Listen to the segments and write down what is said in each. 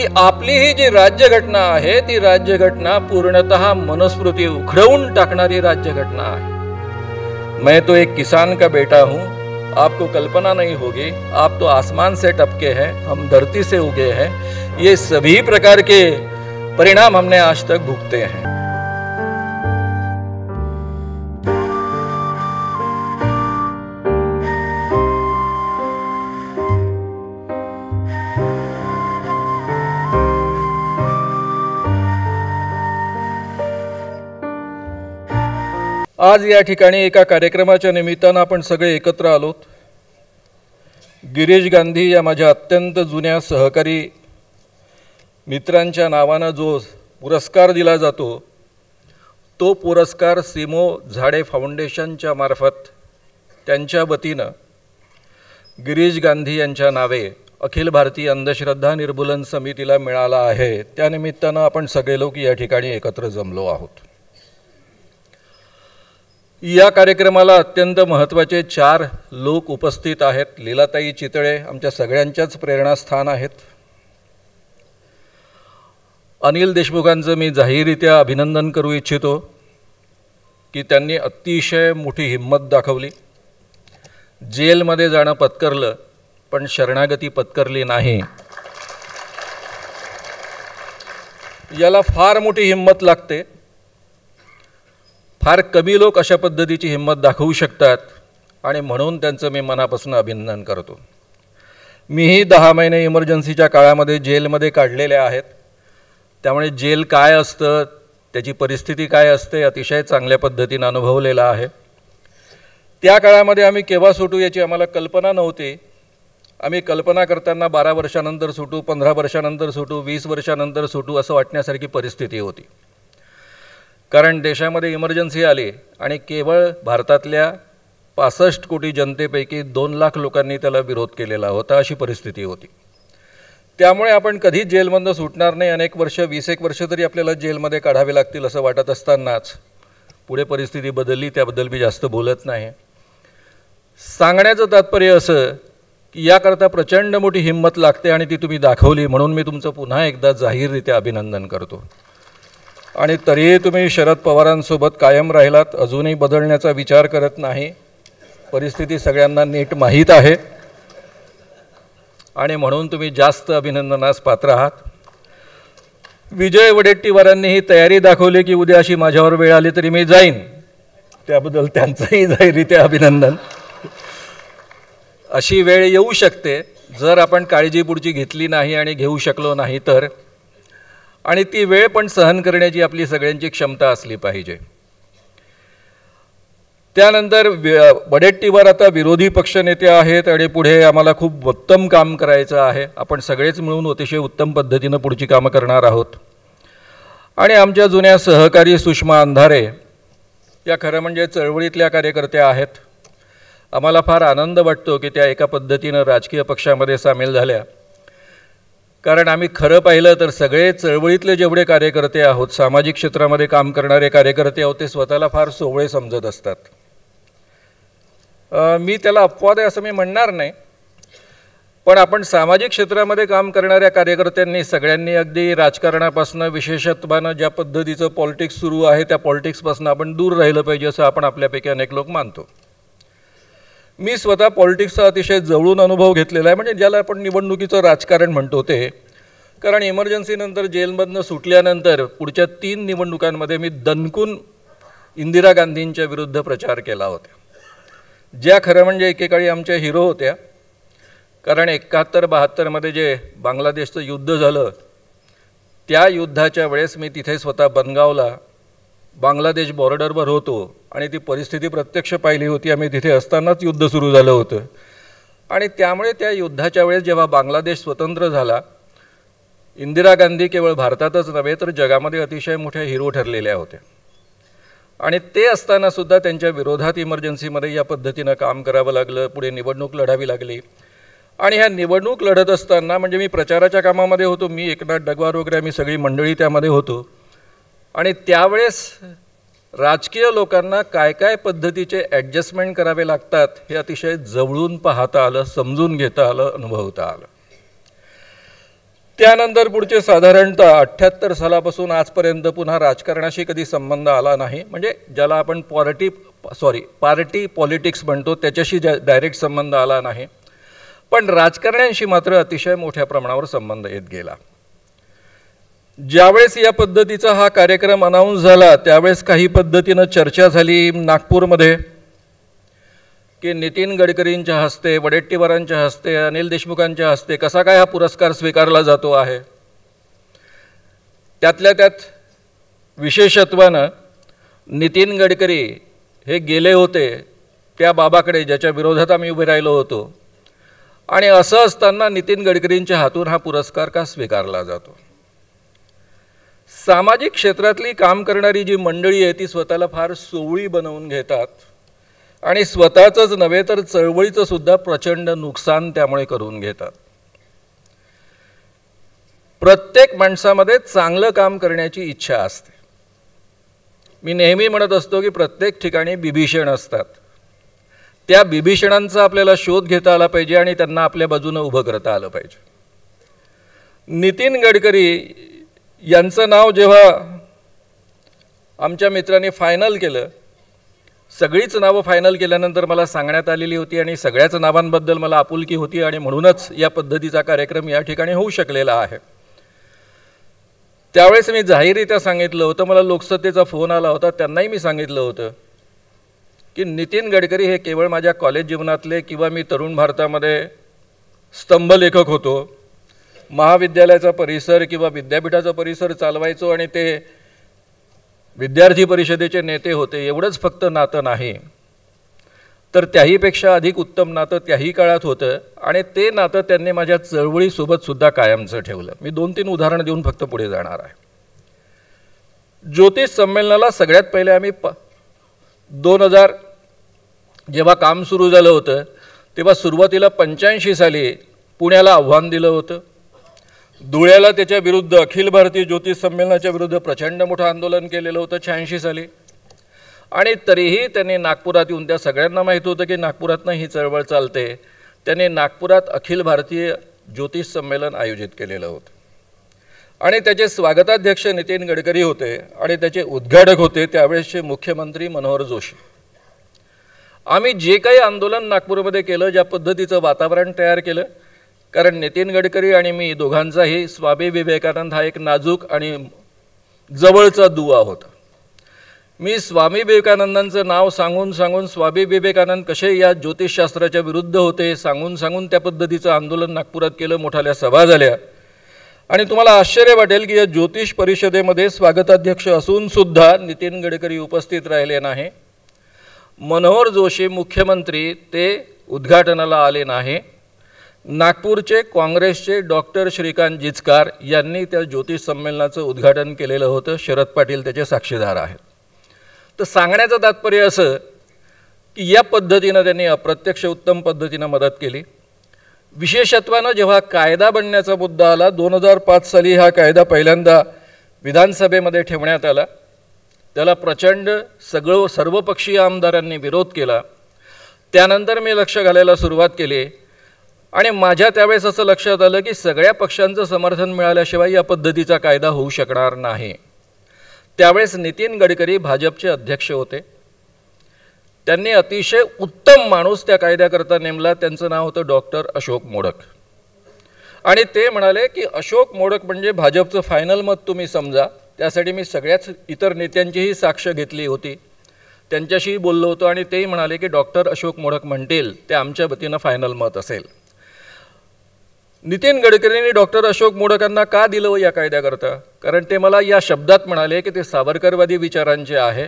की आपली ही जी घटना आहे ती घटना पूर्णतः मनुस्मृती उखडवून टाकणारी घटना है मैं तो एक किसान का बेटा हूँ आपको कल्पना नहीं होगी आप तो आसमान से टपके हैं हम धरती से उगे हैं ये सभी प्रकार के परिणाम हमने आज तक भुगते हैं आज या ठिकाणी एका कार्यक्रमाच्या निमित्तानं आपण सगळे एकत्र आलोत गिरीश गांधी या माझ्या अत्यंत जुन्या सहकारी मित्रांच्या नावानं जो पुरस्कार दिला जातो तो पुरस्कार सिमो झाडे फाउंडेशनच्या मार्फत त्यांच्या वतीनं गिरीश गांधी यांच्या नावे अखिल भारतीय अंधश्रद्धा निर्मूलन समितीला मिळाला आहे त्यानिमित्तानं आपण सगळे लोक या ठिकाणी एकत्र जमलो आहोत या कार्यक्रमाला अत्यंत महत्त्वाचे चार लोक उपस्थित आहेत लीलाताई चितळे आमच्या सगळ्यांच्याच प्रेरणास्थान आहेत अनिल देशमुखांचं मी जाहीररित्या अभिनंदन करू इच्छितो की त्यांनी अतिशय मोठी हिंमत दाखवली जेलमध्ये जाणं पत्करलं पण शरणागती पत्करली नाही याला फार मोठी हिंमत लागते फार कमी लोक अशा पद्धतीची हिंमत दाखवू शकतात आणि म्हणून त्यांचं मी मनापासून अभिनंदन करतो मीही दहा महिने इमर्जन्सीच्या काळामध्ये जेलमध्ये काढलेले आहेत त्यामुळे जेल काय असतं त्याची परिस्थिती काय असते अतिशय चांगल्या पद्धतीनं अनुभवलेला आहे त्या काळामध्ये आम्ही केव्हा सुटू याची आम्हाला कल्पना नव्हती आम्ही कल्पना करताना बारा वर्षानंतर सुटू पंधरा वर्षानंतर सुटू वीस वर्षानंतर सुटू असं वाटण्यासारखी परिस्थिती होती कारण देशामध्ये इमर्जन्सी आली आणि केवळ भारतातल्या पासष्ट कोटी जनतेपैकी दोन लाख लोकांनी त्याला विरोध केलेला होता अशी परिस्थिती होती त्यामुळे आपण कधीच जेलमधनं सुटणार नाही अनेक वर्ष वीस एक वर्ष तरी आपल्याला जेलमध्ये काढावे लागतील असं वाटत असतानाच पुढे परिस्थिती बदलली त्याबद्दल मी जास्त बोलत नाही सांगण्याचं तात्पर्य असं की याकरता प्रचंड मोठी हिंमत लागते आणि ती तुम्ही दाखवली म्हणून मी तुमचं पुन्हा एकदा जाहीररित्या अभिनंदन करतो आणि तरीही तुम्ही शरद पवारांसोबत कायम राहिलात अजूनही बदलण्याचा विचार करत नाही परिस्थिती सगळ्यांना नीट माहीत आहे आणि म्हणून तुम्ही जास्त अभिनंदनास पात्र आहात विजय वडेट्टीवारांनी ही तयारी दाखवली की उद्या अशी माझ्यावर वेळ आली तरी मी जाईन त्याबद्दल त्यांचंही जाहीरित्या अभिनंदन अशी वेळ येऊ शकते जर आपण काळजी पुढची घेतली नाही आणि घेऊ शकलो नाही तर आणि ती वेळ पण सहन करण्याची आपली सगळ्यांची क्षमता असली पाहिजे त्यानंतर वडेट्टीवर आता विरोधी पक्षनेते आहेत आणि पुढे आम्हाला खूप उत्तम काम करायचं आहे आपण सगळेच मिळून अतिशय उत्तम पद्धतीनं पुढची कामं करणार आहोत आणि आमच्या जुन्या सहकारी सुषमा अंधारे या खरं म्हणजे चळवळीतल्या कार्यकर्त्या आहेत आम्हाला फार आनंद वाटतो की त्या एका पद्धतीनं राजकीय पक्षामध्ये सामील झाल्या कारण आम्ही खरं पाहिलं तर सगळे चळवळीतले जेवढे कार्यकर्ते आहोत सामाजिक क्षेत्रामध्ये काम करणारे कार्यकर्ते आहोत ते स्वतःला फार सोवळे समजत असतात मी त्याला अपवाद आहे असं मी म्हणणार नाही पण आपण सामाजिक क्षेत्रामध्ये काम करणाऱ्या कार्यकर्त्यांनी सगळ्यांनी अगदी राजकारणापासून विशेषत्वानं ज्या पद्धतीचं पॉलिटिक्स सुरू आहे त्या पॉलिटिक्सपासून आपण दूर राहिलं पाहिजे असं आपण आपल्यापैकी अनेक लोक मानतो मी स्वतः पॉलिटिक्सचा अतिशय जवळून अनुभव घेतलेला आहे म्हणजे ज्याला आपण निवडणुकीचं राजकारण म्हणतो ते कारण इमर्जन्सीनंतर जेलमधनं सुटल्यानंतर पुढच्या तीन निवडणुकांमध्ये मी दणकून इंदिरा गांधींच्या विरुद्ध प्रचार केला होता ज्या खरं म्हणजे एकेकाळी आमच्या हिरो होत्या कारण एकाहत्तर बहात्तरमध्ये जे बांगलादेशचं युद्ध झालं त्या युद्धाच्या वेळेस मी तिथे स्वतः बनगावला बांगलादेश बॉर्डरवर होतो आणि ती परिस्थिती प्रत्यक्ष पाहिली होती आम्ही तिथे असतानाच युद्ध सुरू झालं होतं आणि त्यामुळे त्या युद्धाच्या वेळेस जेव्हा बांगलादेश स्वतंत्र झाला इंदिरा गांधी केवळ भारतातच नव्हे तर जगामध्ये अतिशय मोठ्या हिरो ठरलेल्या होत्या आणि ते असतानासुद्धा त्यांच्या विरोधात इमर्जन्सीमध्ये या पद्धतीनं काम करावं लागलं पुढे निवडणूक लढावी लागली आणि ह्या निवडणूक लढत असताना म्हणजे मी प्रचाराच्या कामामध्ये होतो मी एकनाथ डगवार वगैरे आम्ही सगळी मंडळी त्यामध्ये होतो आणि त्यावेळेस राजकीय लोकांना काय काय पद्धतीचे ॲडजस्टमेंट करावे लागतात हे अतिशय जवळून पाहता आलं समजून घेता आलं अनुभवता आलं त्यानंतर पुढचे साधारणतः अठ्ठ्याहत्तर सालापासून आजपर्यंत पुन्हा राजकारणाशी कधी संबंध आला नाही म्हणजे ज्याला आपण पॉलिटी सॉरी पार्टी पॉलिटिक्स म्हणतो त्याच्याशी डायरेक्ट संबंध आला नाही पण राजकारण्यांशी मात्र अतिशय मोठ्या प्रमाणावर संबंध येत गेला ज्यावेळेस या पद्धतीचा हा कार्यक्रम अनाऊन्स झाला त्यावेळेस काही पद्धतीनं चर्चा झाली नागपूरमध्ये की नितीन गडकरींच्या हस्ते वडेट्टीवारांच्या हस्ते अनिल देशमुखांच्या हस्ते कसा काय हा पुरस्कार स्वीकारला जातो आहे त्यातल्या त्यात विशेषत्वानं नितीन गडकरी हे गेले होते त्या बाबाकडे ज्याच्या विरोधात आम्ही उभे राहिलो होतो आणि असं असताना नितीन गडकरींच्या हातून हा पुरस्कार का स्वीकारला जातो सामाजिक क्षेत्रातली काम करणारी जी मंडळी आहे ती स्वतःला फार सोवळी बनवून घेतात आणि स्वतःचंच नव्हे तर चळवळीचं सुद्धा प्रचंड नुकसान त्यामुळे करून घेतात प्रत्येक माणसामध्ये चांगलं काम करण्याची इच्छा असते मी नेहमी म्हणत असतो की प्रत्येक ठिकाणी बिभीषण असतात त्या बिभीषणांचा आपल्याला शोध घेता आला पाहिजे आणि त्यांना आपल्या बाजूनं उभं करता आलं पाहिजे नितीन गडकरी यांचं नाव जेव्हा आमच्या मित्राने फायनल केलं सगळीच नावं फायनल केल्यानंतर मला सांगण्यात आलेली होती आणि सगळ्याच नावांबद्दल मला आपुलकी होती आणि म्हणूनच या पद्धतीचा कार्यक्रम या ठिकाणी होऊ शकलेला आहे त्यावेळेस मी जाहीरित्या सांगितलं होतं मला लोकसत्तेचा फोन आला होता त्यांनाही मी सांगितलं होतं की नितीन गडकरी हे केवळ माझ्या कॉलेज जीवनातले किंवा मी तरुण भारतामध्ये स्तंभलेखक होतो महाविद्यालयाचा परिसर किंवा विद्यापीठाचा परिसर चालवायचो आणि ते विद्यार्थी परिषदेचे नेते होते एवढंच फक्त नातं नाही तर त्याहीपेक्षा अधिक उत्तम नातं त्याही काळात होतं आणि ते नातं त्यांनी माझ्या चळवळीसोबतसुद्धा कायमचं ठेवलं मी दोन तीन उदाहरणं देऊन फक्त पुढे जाणार आहे ज्योतिष संमेलनाला सगळ्यात पहिले आम्ही प दोन हजार जेव्हा काम सुरू झालं होतं तेव्हा सुरुवातीला पंच्याऐंशी साली पुण्याला आव्हान दिलं होतं धुळ्याला त्याच्या विरुद्ध अखिल भारतीय ज्योतिष संमेलनाच्या विरुद्ध प्रचंड मोठं आंदोलन केलेलं होतं शहाऐंशी साली आणि तरीही त्यांनी नागपुरात येऊन त्या सगळ्यांना माहीत होतं की नागपुरातनं ही चळवळ चालते त्यांनी नागपुरात अखिल भारतीय ज्योतिष संमेलन आयोजित केलेलं होतं आणि त्याचे स्वागताध्यक्ष नितीन गडकरी होते आणि त्याचे उद्घाटक होते त्यावेळेसचे मुख्यमंत्री मनोहर जोशी आम्ही जे काही आंदोलन नागपूरमध्ये केलं ज्या पद्धतीचं वातावरण तयार केलं कारण नितीन गडकरी आणि मी दोघांचाही स्वामी विवेकानंद हा एक नाजूक आणि जवळचा दुवा होता मी स्वामी विवेकानंदांचं नाव सांगून सांगून स्वामी विवेकानंद कसे या ज्योतिषशास्त्राच्या विरुद्ध होते सांगून सांगून त्या पद्धतीचं आंदोलन नागपुरात केलं मोठाल्या सभा झाल्या आणि तुम्हाला आश्चर्य वाटेल की या ज्योतिष परिषदेमध्ये स्वागताध्यक्ष असूनसुद्धा नितीन गडकरी उपस्थित राहिले नाही मनोहर जोशी मुख्यमंत्री ते उद्घाटनाला आले नाही नागपूरचे काँग्रेसचे डॉक्टर श्रीकांत जिचकार यांनी त्या ज्योतिष संमेलनाचं उद्घाटन केलेलं होतं शरद पाटील त्याचे साक्षीदार आहेत तर सांगण्याचं तात्पर्य असं की या पद्धतीनं त्यांनी अप्रत्यक्ष उत्तम पद्धतीनं मदत केली विशेषत्वानं जेव्हा कायदा बनण्याचा मुद्दा आला दोन हजार पाच साली हा कायदा पहिल्यांदा विधानसभेमध्ये ठेवण्यात आला त्याला प्रचंड सगळं सर्वपक्षीय आमदारांनी विरोध केला त्यानंतर मी लक्ष घालायला सुरुवात केली आणि माझ्या त्यावेळेस असं लक्षात आलं की सगळ्या पक्षांचं समर्थन मिळाल्याशिवाय या पद्धतीचा कायदा होऊ शकणार नाही त्यावेळेस नितीन गडकरी भाजपचे अध्यक्ष होते त्यांनी अतिशय उत्तम माणूस त्या कायद्याकरता नेमला त्यांचं नाव होतं डॉक्टर अशोक मोडक आणि ते म्हणाले की अशोक मोडक म्हणजे भाजपचं फायनल मत तुम्ही समजा त्यासाठी मी सगळ्याच इतर नेत्यांचीही साक्ष घेतली होती त्यांच्याशीही बोललो होतो आणि तेही म्हणाले की डॉक्टर अशोक मोडक म्हणतील ते आमच्या वतीनं फायनल मत असेल नितीन गडकरींनी डॉक्टर अशोक मोडकांना का दिलं या कायद्याकरता कारण ते मला या शब्दात म्हणाले की ते सावरकरवादी विचारांचे आहे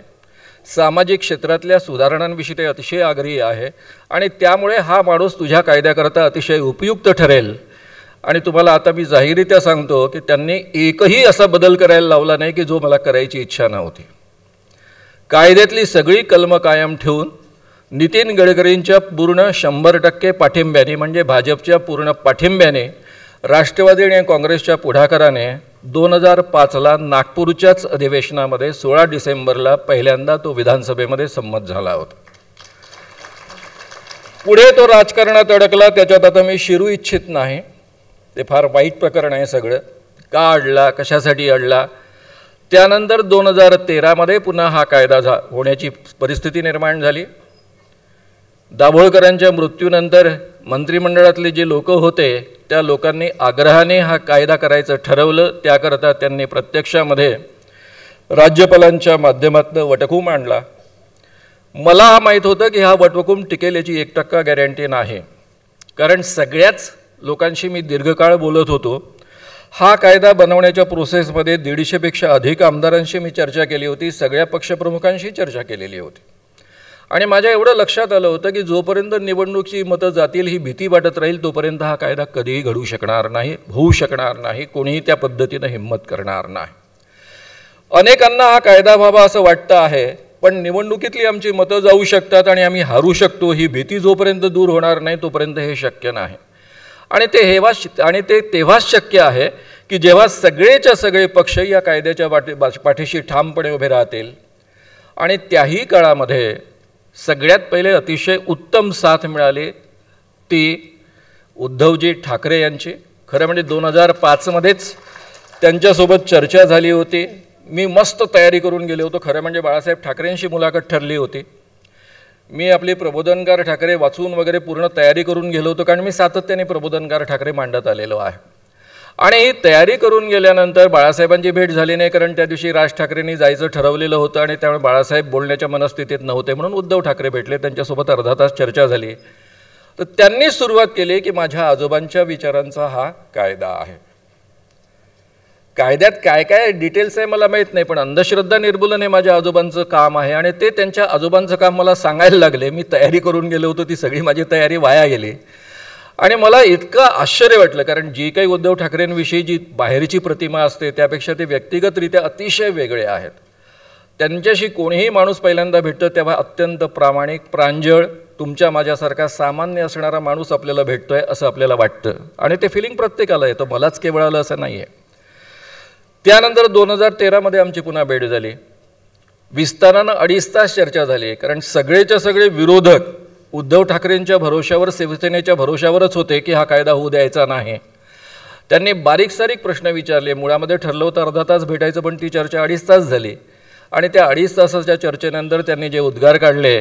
सामाजिक क्षेत्रातल्या सुधारणांविषयी ते अतिशय आग्रही आहे आणि त्यामुळे हा माणूस तुझ्या कायद्याकरता अतिशय उपयुक्त ठरेल आणि तुम्हाला आता मी जाहीरित्या सांगतो की त्यांनी एकही असा बदल करायला लावला नाही की जो मला करायची इच्छा नव्हती कायद्यातली सगळी कलमं कायम ठेवून नितीन गडकरींच्या पूर्ण शंभर टक्के पाठिंब्याने म्हणजे भाजपच्या पूर्ण पाठिंब्याने राष्ट्रवादी आणि काँग्रेसच्या पुढाकाराने दोन हजार पाचला नागपूरच्याच अधिवेशनामध्ये सोळा डिसेंबरला पहिल्यांदा तो विधानसभेमध्ये संमत झाला होता पुढे तो राजकारणात अडकला त्याच्यात आता मी शिरू इच्छित नाही ते फार वाईट प्रकरण आहे सगळं का अडला कशासाठी अडला त्यानंतर दोन हजार तेरामध्ये पुन्हा हा कायदा झा होण्याची परिस्थिती निर्माण झाली दाभोळकरांच्या मृत्यूनंतर मंत्रिमंडळातले जे लोक होते त्या लोकांनी आग्रहाने हा कायदा करायचं ठरवलं त्याकरता त्यांनी प्रत्यक्षामध्ये राज्यपालांच्या माध्यमातनं वटकूम आणला मला माहीत होतं की हा वटवकूम टिकेल याची एक टक्का गॅरंटी नाही कारण सगळ्याच लोकांशी मी दीर्घकाळ बोलत होतो हा कायदा बनवण्याच्या प्रोसेसमध्ये दीडशेपेक्षा अधिक आमदारांशी मी चर्चा केली होती सगळ्या पक्षप्रमुखांशी चर्चा केलेली होती आणि माझ्या एवढं लक्षात आलं होतं की जोपर्यंत निवडणुकीची मतं जातील ही भीती वाटत राहील तोपर्यंत हा कायदा कधीही घडू शकणार नाही होऊ शकणार नाही कोणीही त्या पद्धतीनं हिंमत करणार नाही अनेकांना हा कायदा व्हावा असं वाटतं आहे पण निवडणुकीतली आमची मतं जाऊ शकतात आणि आम्ही हारू शकतो ही भीती जोपर्यंत दूर होणार नाही तोपर्यंत हे शक्य नाही आणि ते हेवा आणि ते तेव्हाच शक्य आहे की जेव्हा सगळेच्या सगळे पक्ष या कायद्याच्या वाटे पाठीशी ठामपणे उभे राहतील आणि त्याही काळामध्ये सगळ्यात पहिले अतिशय उत्तम साथ मिळाली ती उद्धवजी ठाकरे यांची खरं म्हणजे दोन हजार पाचमध्येच त्यांच्यासोबत चर्चा झाली होती मी मस्त तयारी करून गेलो होतो खरं म्हणजे बाळासाहेब ठाकरेंशी मुलाखत ठरली होती मी आपले प्रबोधनकार ठाकरे वाचून वगैरे पूर्ण तयारी करून गेलो होतो कारण मी सातत्याने प्रबोधनकार ठाकरे मांडत आलेलो आहे आणि ही तयारी करून गेल्यानंतर बाळासाहेबांची भेट झाली नाही कारण त्या दिवशी राज ठाकरेंनी जायचं ठरवलेलं होतं आणि त्यामुळे बाळासाहेब बोलण्याच्या मनस्थितीत नव्हते म्हणून उद्धव ठाकरे भेटले त्यांच्यासोबत अर्धा तास चर्चा झाली तर त्यांनी सुरुवात केली की माझ्या आजोबांच्या विचारांचा हा कायदा आहे कायद्यात काय काय डिटेल्स आहे मला माहीत नाही पण अंधश्रद्धा निर्मूलन हे माझ्या आजोबांचं काम आहे आणि ते त्यांच्या आजोबांचं काम मला सांगायला लागले मी तयारी करून गेलो होतो ती सगळी माझी तयारी वाया गेली आणि मला इतकं आश्चर्य वाटलं कारण जी काही उद्धव ठाकरेंविषयी जी बाहेरची प्रतिमा असते त्यापेक्षा ते व्यक्तिगतरित्या अतिशय वेगळे आहेत त्यांच्याशी कोणीही माणूस पहिल्यांदा भेटतं तेव्हा अत्यंत प्रामाणिक प्रांजळ तुमच्या माझ्यासारखा सामान्य असणारा माणूस आपल्याला भेटतोय असं आपल्याला वाटतं आणि ते फिलिंग प्रत्येकाला येतं मलाच केवळ आलं असं नाही आहे त्यानंतर दोन हजार तेरामध्ये आमची पुन्हा भेट झाली विस्तारानं अडीच तास चर्चा झाली कारण सगळेच्या सगळे विरोधक उद्धव ठाकरेंच्या भरोशावर शिवसेनेच्या भरोशावरच होते की हा कायदा होऊ द्यायचा नाही त्यांनी बारीक सारीक प्रश्न विचारले मुळामध्ये ठरलं होतं अर्धा तास भेटायचं पण ती चर्चा अडीच तास झाली आणि त्या अडीच तासाच्या चर्चेनंतर त्यांनी जे उद्गार काढले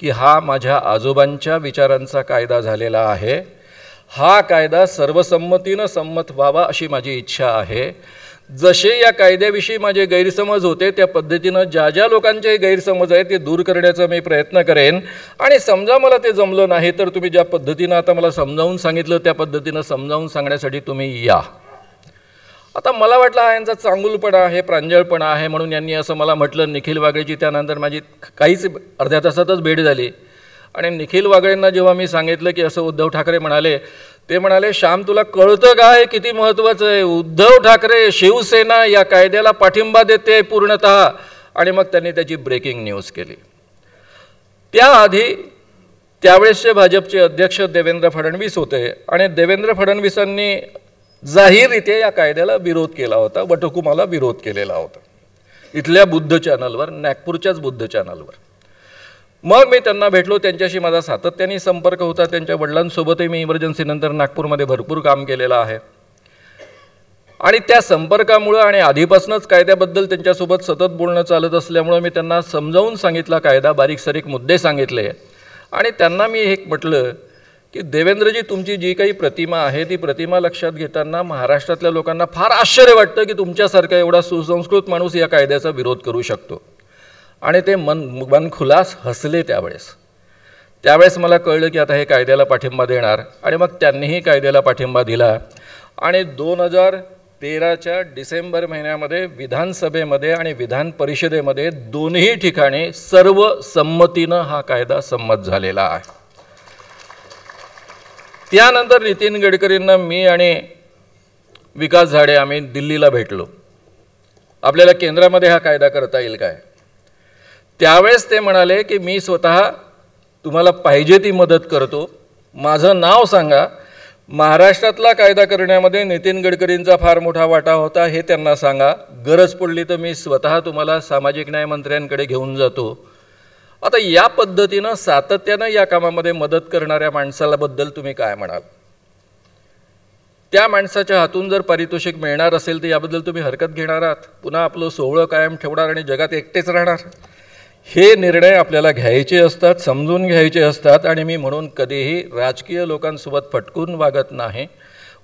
की हा माझ्या आजोबांच्या विचारांचा कायदा झालेला आहे हा कायदा सर्वसंमतीनं संमत व्हावा अशी माझी इच्छा आहे जसे या कायद्याविषयी माझे गैरसमज होते त्या पद्धतीनं ज्या ज्या लोकांचे गैरसमज आहे ते दूर करण्याचा मी प्रयत्न करेन आणि समजा मला ते जमलं नाही तर तुम्ही ज्या पद्धतीनं आता मला समजावून सांगितलं त्या पद्धतीनं समजावून सांगण्यासाठी तुम्ही या आता मला वाटलं हा यांचा चांगुलपणा आहे प्रांजळपणा आहे म्हणून यांनी असं मला म्हटलं निखिल वागळेची त्यानंतर माझी काहीच अर्ध्या तासातच भेट झाली आणि निखिल वागळेंना जेव्हा मी सांगितलं की असं उद्धव ठाकरे म्हणाले ते म्हणाले श्याम तुला कळतं का हे किती महत्त्वाचं आहे उद्धव ठाकरे शिवसेना या कायद्याला पाठिंबा देते पूर्णत आणि मग त्यांनी त्याची ब्रेकिंग न्यूज केली त्याआधी त्यावेळेसचे भाजपचे अध्यक्ष देवेंद्र फडणवीस होते आणि देवेंद्र फडणवीसांनी जाहीररित्या या कायद्याला विरोध केला होता वटहुकुमाला विरोध केलेला होता इथल्या बुद्ध चॅनलवर नागपूरच्याच बुद्ध चॅनलवर मग मी त्यांना भेटलो त्यांच्याशी माझा सातत्याने संपर्क होता त्यांच्या वडिलांसोबतही मी इमर्जन्सीनंतर नागपूरमध्ये भरपूर काम केलेलं आहे आणि त्या संपर्कामुळं आणि आधीपासूनच कायद्याबद्दल त्यांच्यासोबत सतत बोलणं चालत असल्यामुळं मी त्यांना समजावून सांगितला कायदा सारीक मुद्दे सांगितले आणि त्यांना मी एक म्हटलं की देवेंद्रजी तुमची जी काही प्रतिमा आहे ती प्रतिमा लक्षात घेताना महाराष्ट्रातल्या लोकांना फार आश्चर्य वाटतं की तुमच्यासारखा एवढा सुसंस्कृत माणूस या कायद्याचा विरोध करू शकतो आणि ते मन मनखुलास हसले त्यावेळेस त्यावेळेस मला कळलं की आता हे कायद्याला पाठिंबा देणार आणि मग त्यांनीही कायद्याला पाठिंबा दिला आणि दोन हजार तेराच्या डिसेंबर महिन्यामध्ये विधानसभेमध्ये आणि विधान परिषदेमध्ये दोन्ही ठिकाणी सर्व संमतीनं हा कायदा संमत झालेला आहे त्यानंतर नितीन गडकरींना मी आणि विकास झाडे आम्ही दिल्लीला भेटलो आपल्याला केंद्रामध्ये हा कायदा करता येईल काय त्यावेळेस ते म्हणाले की मी स्वतः तुम्हाला पाहिजे ती मदत करतो माझं नाव सांगा महाराष्ट्रातला कायदा करण्यामध्ये नितीन गडकरींचा फार मोठा वाटा होता हे त्यांना सांगा गरज पडली तर मी स्वतः तुम्हाला सामाजिक न्याय मंत्र्यांकडे घेऊन जातो आता या पद्धतीनं सातत्यानं या कामामध्ये मदत करणाऱ्या माणसालाबद्दल तुम्ही काय म्हणाल त्या माणसाच्या हातून जर पारितोषिक मिळणार असेल तर याबद्दल तुम्ही हरकत घेणार आहात पुन्हा आपलं सोहळं कायम ठेवणार आणि जगात एकटेच राहणार हे निर्णय आपल्याला घ्यायचे असतात समजून घ्यायचे असतात आणि मी म्हणून कधीही राजकीय लोकांसोबत फटकून वागत नाही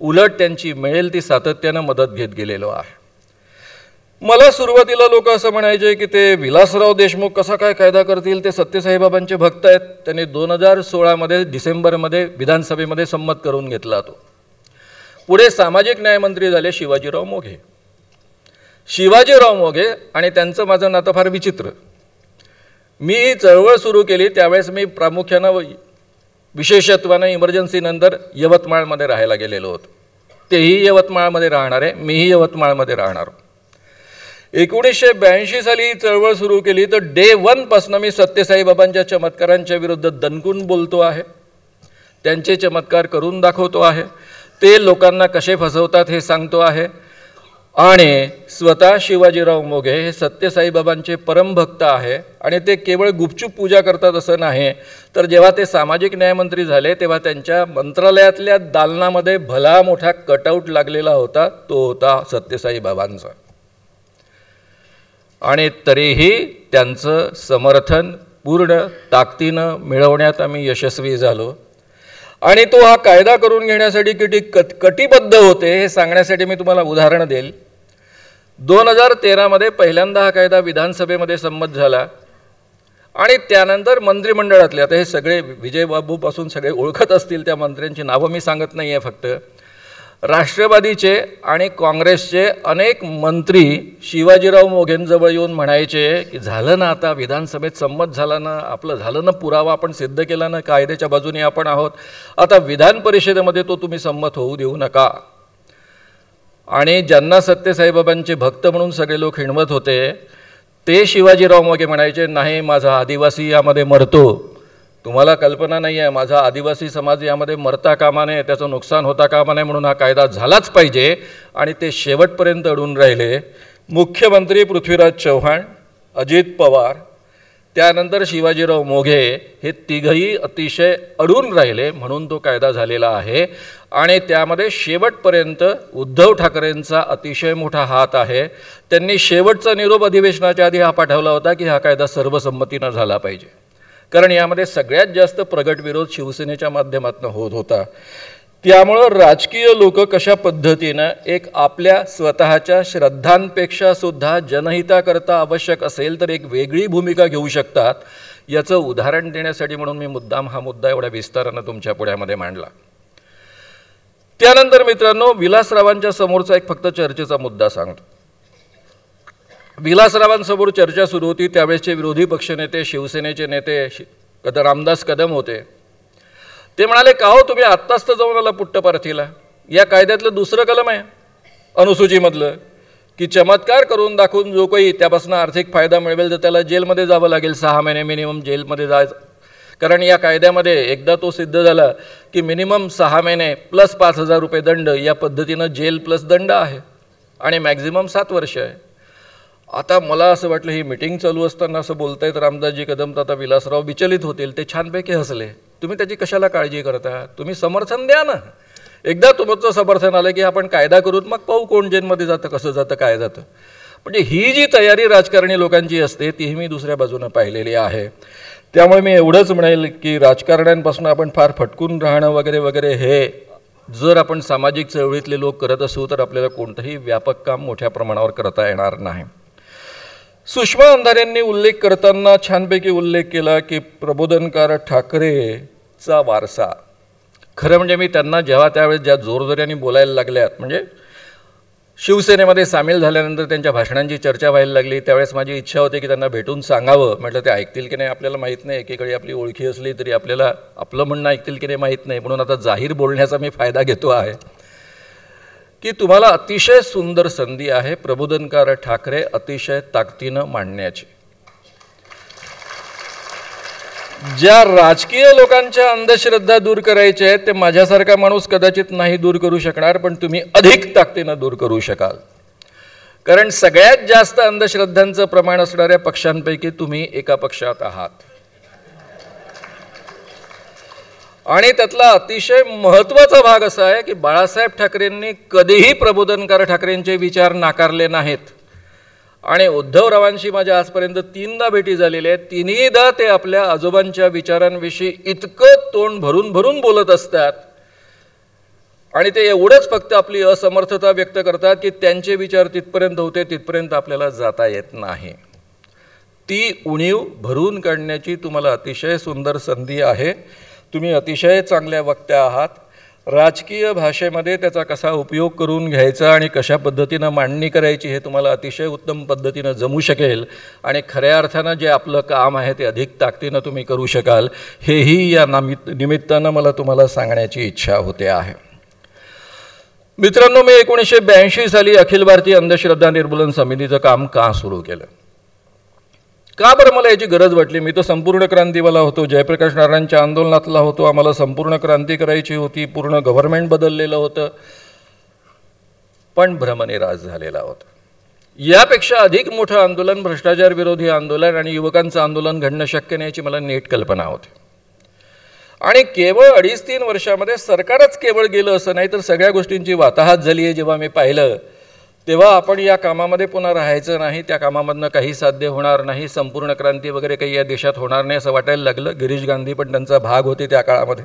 उलट त्यांची मिळेल ती सातत्यानं मदत घेत गेलेलो आहे मला सुरुवातीला लोक असं म्हणायचे की ते विलासराव देशमुख कसा काय कायदा करतील ते सत्यसाईबाबांचे भक्त आहेत त्यांनी दोन हजार सोळामध्ये डिसेंबरमध्ये विधानसभेमध्ये संमत करून घेतला तो पुढे सामाजिक न्यायमंत्री झाले शिवाजीराव मोघे शिवाजीराव मोघे आणि त्यांचं माझं नातं फार विचित्र मी चळवळ सुरू केली त्यावेळेस मी प्रामुख्यानं विशेषत्वानं इमर्जन्सीनंतर यवतमाळमध्ये राहायला गेलेलो होतो तेही यवतमाळमध्ये राहणार आहे मीही यवतमाळमध्ये राहणार एकोणीसशे ब्याऐंशी साली ही चळवळ सुरू केली तर डे वनपासनं मी सत्यसाईबाबांच्या चमत्कारांच्या विरुद्ध दणकून बोलतो आहे त्यांचे चमत्कार करून दाखवतो आहे ते लोकांना कसे फसवतात हे सांगतो आहे आणि स्वतः शिवाजीराव मोघे हे सत्यसाईबाबांचे परमभक्त आहे आणि ते केवळ गुपचूप पूजा करतात असं नाही तर जेव्हा ते सामाजिक न्यायमंत्री झाले तेव्हा त्यांच्या मंत्रालयातल्या दालनामध्ये भला मोठा कटआउट लागलेला होता तो होता सत्यसाईबाबांचा आणि तरीही त्यांचं समर्थन पूर्ण ताकदीनं मिळवण्यात आम्ही यशस्वी झालो आणि तो हा कायदा करून घेण्यासाठी किती कट कटिबद्ध होते हे सांगण्यासाठी मी तुम्हाला उदाहरण देईल दोन हजार तेरामध्ये पहिल्यांदा हा कायदा विधानसभेमध्ये संमत झाला आणि त्यानंतर मंत्रिमंडळातले आता हे सगळे विजयबाबूपासून सगळे ओळखत असतील त्या मंत्र्यांची नावं मी सांगत नाही आहे फक्त राष्ट्रवादीचे आणि काँग्रेसचे अनेक मंत्री शिवाजीराव मोघेंजवळ येऊन म्हणायचे की झालं ना आता विधानसभेत संमत झालं ना आपलं झालं ना पुरावा आपण सिद्ध केला ना कायद्याच्या बाजूने आपण आहोत आता विधान परिषदेमध्ये तो तुम्ही संमत होऊ देऊ नका आणि ज्यांना सत्यसाईबाबांचे भक्त म्हणून सगळे लोक हिणवत होते ते शिवाजीराव मोघे म्हणायचे नाही माझा आदिवासी यामध्ये मरतो तुम्हाला कल्पना नाही आहे माझा आदिवासी समाज यामध्ये मरता कामा नये त्याचं नुकसान होता कामा नये म्हणून हा कायदा झालाच पाहिजे आणि ते शेवटपर्यंत अडून राहिले मुख्यमंत्री पृथ्वीराज चव्हाण अजित पवार त्यानंतर शिवाजीराव मोघे हे तिघही अतिशय अडून राहिले म्हणून तो कायदा झालेला आहे आणि त्यामध्ये शेवटपर्यंत उद्धव ठाकरेंचा अतिशय मोठा हात आहे त्यांनी शेवटचा निरोप अधिवेशनाच्या आधी हा पाठवला होता की हा कायदा सर्वसंमतीनं झाला पाहिजे कारण यामध्ये सगळ्यात जास्त प्रगट विरोध शिवसेनेच्या माध्यमातून होत होता त्यामुळं राजकीय लोक कशा पद्धतीनं एक आपल्या स्वतःच्या श्रद्धांपेक्षा सुद्धा जनहिताकरता आवश्यक असेल तर एक वेगळी भूमिका घेऊ शकतात याचं उदाहरण देण्यासाठी म्हणून मी मुद्दाम हा मुद्दा एवढ्या विस्तारानं तुमच्या पुढ्यामध्ये मांडला त्यानंतर मित्रांनो विलासरावांच्या समोरचा एक फक्त चर्चेचा मुद्दा सांगतो विलासरावांसमोर चर्चा सुरू होती त्यावेळेसचे विरोधी पक्षनेते शिवसेनेचे नेते कदम रामदास कदम होते ते म्हणाले का हो तुम्ही आत्ताच तर जाऊन आला पुट्टपार्थीला या कायद्यातलं दुसरं कलम आहे अनुसूचीमधलं की चमत्कार करून दाखवून जो काही त्यापासून आर्थिक फायदा मिळवेल तर त्याला जेलमध्ये जावं लागेल सहा महिने मिनिमम जेलमध्ये जायचं कारण या कायद्यामध्ये एकदा तो सिद्ध झाला की मिनिमम सहा महिने प्लस पाच हजार रुपये दंड या पद्धतीनं जेल प्लस दंड आहे आणि मॅक्झिमम सात वर्ष आहे आता मला असं वाटलं ही मिटिंग चालू असताना असं बोलतायत रामदासजी कदम आता विलासराव विचलित होतील ते छानपैकी हसले तुम्ही त्याची कशाला काळजी करता तुम्ही समर्थन द्या ना एकदा तुमचं समर्थन आलं की आपण कायदा करून मग पाहू कोण जेनमध्ये जातं कसं जातं काय जातं म्हणजे ही जी तयारी राजकारणी लोकांची असते ती मी दुसऱ्या बाजूनं पाहिलेली आहे त्यामुळे मी एवढंच म्हणेल की राजकारण्यांपासून आपण फार फटकून राहणं वगैरे वगैरे हे जर आपण सामाजिक चळवळीतले लोक करत असू तर आपल्याला कोणतंही व्यापक काम मोठ्या प्रमाणावर करता येणार नाही सुषमा अंधारेंनी उल्लेख करताना छानपैकी उल्लेख केला की प्रबोधनकार ठाकरेचा वारसा खरं म्हणजे मी त्यांना जेव्हा त्यावेळेस ज्या जोरजोऱ्याने बोलायला लागल्यात म्हणजे शिवसेनेमध्ये सामील झाल्यानंतर त्यांच्या भाषणांची चर्चा व्हायला लागली त्यावेळेस माझी इच्छा होती की त्यांना भेटून सांगावं म्हटलं ते ऐकतील की नाही आपल्याला माहीत नाही एकेकडे आपली ओळखी असली तरी आपल्याला आपलं म्हणणं ऐकतील की नाही माहीत नाही म्हणून आता जाहीर बोलण्याचा मी फायदा घेतो आहे की तुम्हाला अतिशय सुंदर संधी आहे प्रबोधनकार ठाकरे अतिशय ताकदीनं मांडण्याची ज्या राजकीय लोकांच्या अंधश्रद्धा दूर करायच्या आहेत ते माझ्यासारखा माणूस कदाचित नाही दूर करू शकणार पण तुम्ही अधिक ताकदीनं दूर करू शकाल कारण सगळ्यात जास्त अंधश्रद्धांचं प्रमाण असणाऱ्या पक्षांपैकी तुम्ही एका पक्षात आहात आणि त्यातला अतिशय महत्त्वाचा भाग असा आहे की बाळासाहेब ठाकरेंनी कधीही प्रबोधनकार ठाकरेंचे विचार नाकारले नाहीत आणि उद्धवरावांशी माझ्या आजपर्यंत तीनदा भेटी झालेल्या आहेत तिन्हीदा ते आपल्या आजोबांच्या विचारांविषयी इतकं तोंड भरून भरून बोलत असतात आणि ते एवढंच फक्त आपली असमर्थता व्यक्त करतात की त्यांचे विचार तिथपर्यंत होते तिथपर्यंत आपल्याला जाता येत नाही ती उणीव भरून काढण्याची तुम्हाला अतिशय सुंदर संधी आहे तुम्ही अतिशय चांगल्या वक्त्या आहात राजकीय भाषेमध्ये त्याचा कसा उपयोग करून घ्यायचा आणि कशा पद्धतीनं मांडणी करायची हे तुम्हाला अतिशय उत्तम पद्धतीनं जमू शकेल आणि खऱ्या अर्थानं जे आपलं काम आहे ते अधिक ताकदीनं तुम्ही करू शकाल हेही या नामित निमित्तानं मला तुम्हाला सांगण्याची इच्छा होते आहे मित्रांनो मी एकोणीसशे ब्याऐंशी साली अखिल भारतीय अंधश्रद्धा निर्मूलन समितीचं काम का सुरू केलं का बरं मला याची गरज वाटली मी तो संपूर्ण क्रांतीवाला होतो जयप्रकाश नारायणच्या आंदोलनातला होतो आम्हाला संपूर्ण क्रांती करायची होती पूर्ण गव्हर्नमेंट बदललेलं होतं पण भ्रमने राज झालेला होता यापेक्षा अधिक मोठं आंदोलन भ्रष्टाचार विरोधी आंदोलन आणि युवकांचं आंदोलन घडणं शक्य नाही याची मला नेट कल्पना होती आणि केवळ अडीच तीन वर्षामध्ये सरकारच केवळ गेलं असं नाही तर सगळ्या गोष्टींची वाताहात झाली आहे जेव्हा मी पाहिलं तेव्हा आपण या कामामध्ये पुन्हा राहायचं नाही त्या कामामधनं काही साध्य होणार नाही संपूर्ण क्रांती वगैरे काही या देशात होणार नाही असं वाटायला लागलं गिरीश गांधी पण त्यांचा भाग होते त्या काळामध्ये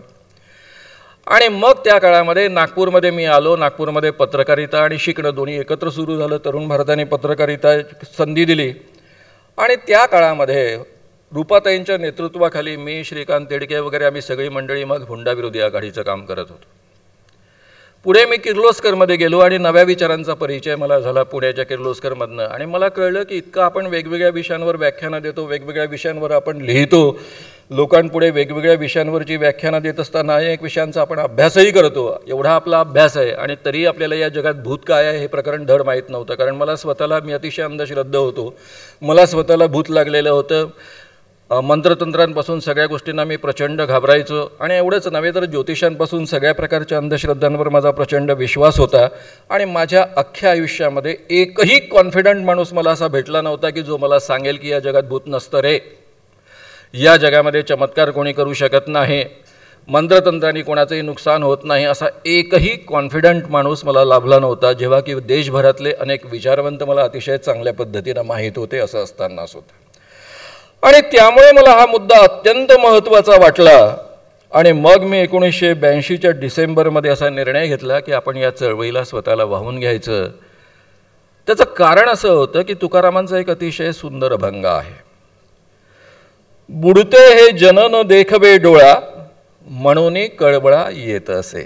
आणि मग त्या काळामध्ये नागपूरमध्ये मी आलो नागपूरमध्ये पत्रकारिता आणि शिकणं दोन्ही एकत्र सुरू झालं तरुण भारताने पत्रकारिता संधी दिली आणि त्या काळामध्ये रूपाताईंच्या नेतृत्वाखाली मी श्रीकांत तेडके वगैरे आम्ही सगळी मंडळी मग हुंडाविरोधी आघाडीचं काम करत होतो पुढे मी किर्लोस्करमध्ये गेलो आणि नव्या विचारांचा परिचय मला झाला पुण्याच्या किर्लोस्करमधनं आणि मला कळलं की इतकं आपण वेगवेगळ्या विषयांवर व्याख्यानं देतो वेगवेगळ्या विषयांवर आपण लिहितो लोकांपुढे वेगवेगळ्या विषयांवरची व्याख्यानं देत असताना एक विषयांचा आपण अभ्यासही करतो एवढा आपला अभ्यास आहे आणि तरी आपल्याला या जगात भूत काय आहे हे प्रकरण धड माहीत नव्हतं कारण मला स्वतःला मी अतिशय अंधश्रद्ध होतो मला स्वतःला भूत लागलेलं होतं मंत्रतंत्रांपासून सगळ्या गोष्टींना मी प्रचंड घाबरायचो आणि एवढंच नव्हे तर ज्योतिषांपासून सगळ्या प्रकारच्या अंधश्रद्धांवर माझा प्रचंड विश्वास होता आणि माझ्या अख्ख्या आयुष्यामध्ये एकही कॉन्फिडंट माणूस मला असा भेटला नव्हता की जो मला सांगेल की या जगात भूत नसतं रे या जगामध्ये चमत्कार कोणी करू शकत नाही मंत्रतंत्राने कोणाचंही नुकसान होत नाही असा एकही कॉन्फिडंट माणूस मला लाभला नव्हता जेव्हा की देशभरातले अनेक विचारवंत मला अतिशय चांगल्या पद्धतीनं माहीत होते असं असतानाच होतं आणि त्यामुळे मला हा मुद्दा अत्यंत महत्त्वाचा वाटला आणि मग मी एकोणीसशे ब्याऐंशीच्या डिसेंबरमध्ये असा निर्णय घेतला की आपण या चळवळीला स्वतःला वाहून घ्यायचं त्याचं कारण असं होतं की तुकारामांचा एक अतिशय सुंदर अभंग आहे बुडते हे जनन देखवे डोळा म्हणून कळबळा येत असे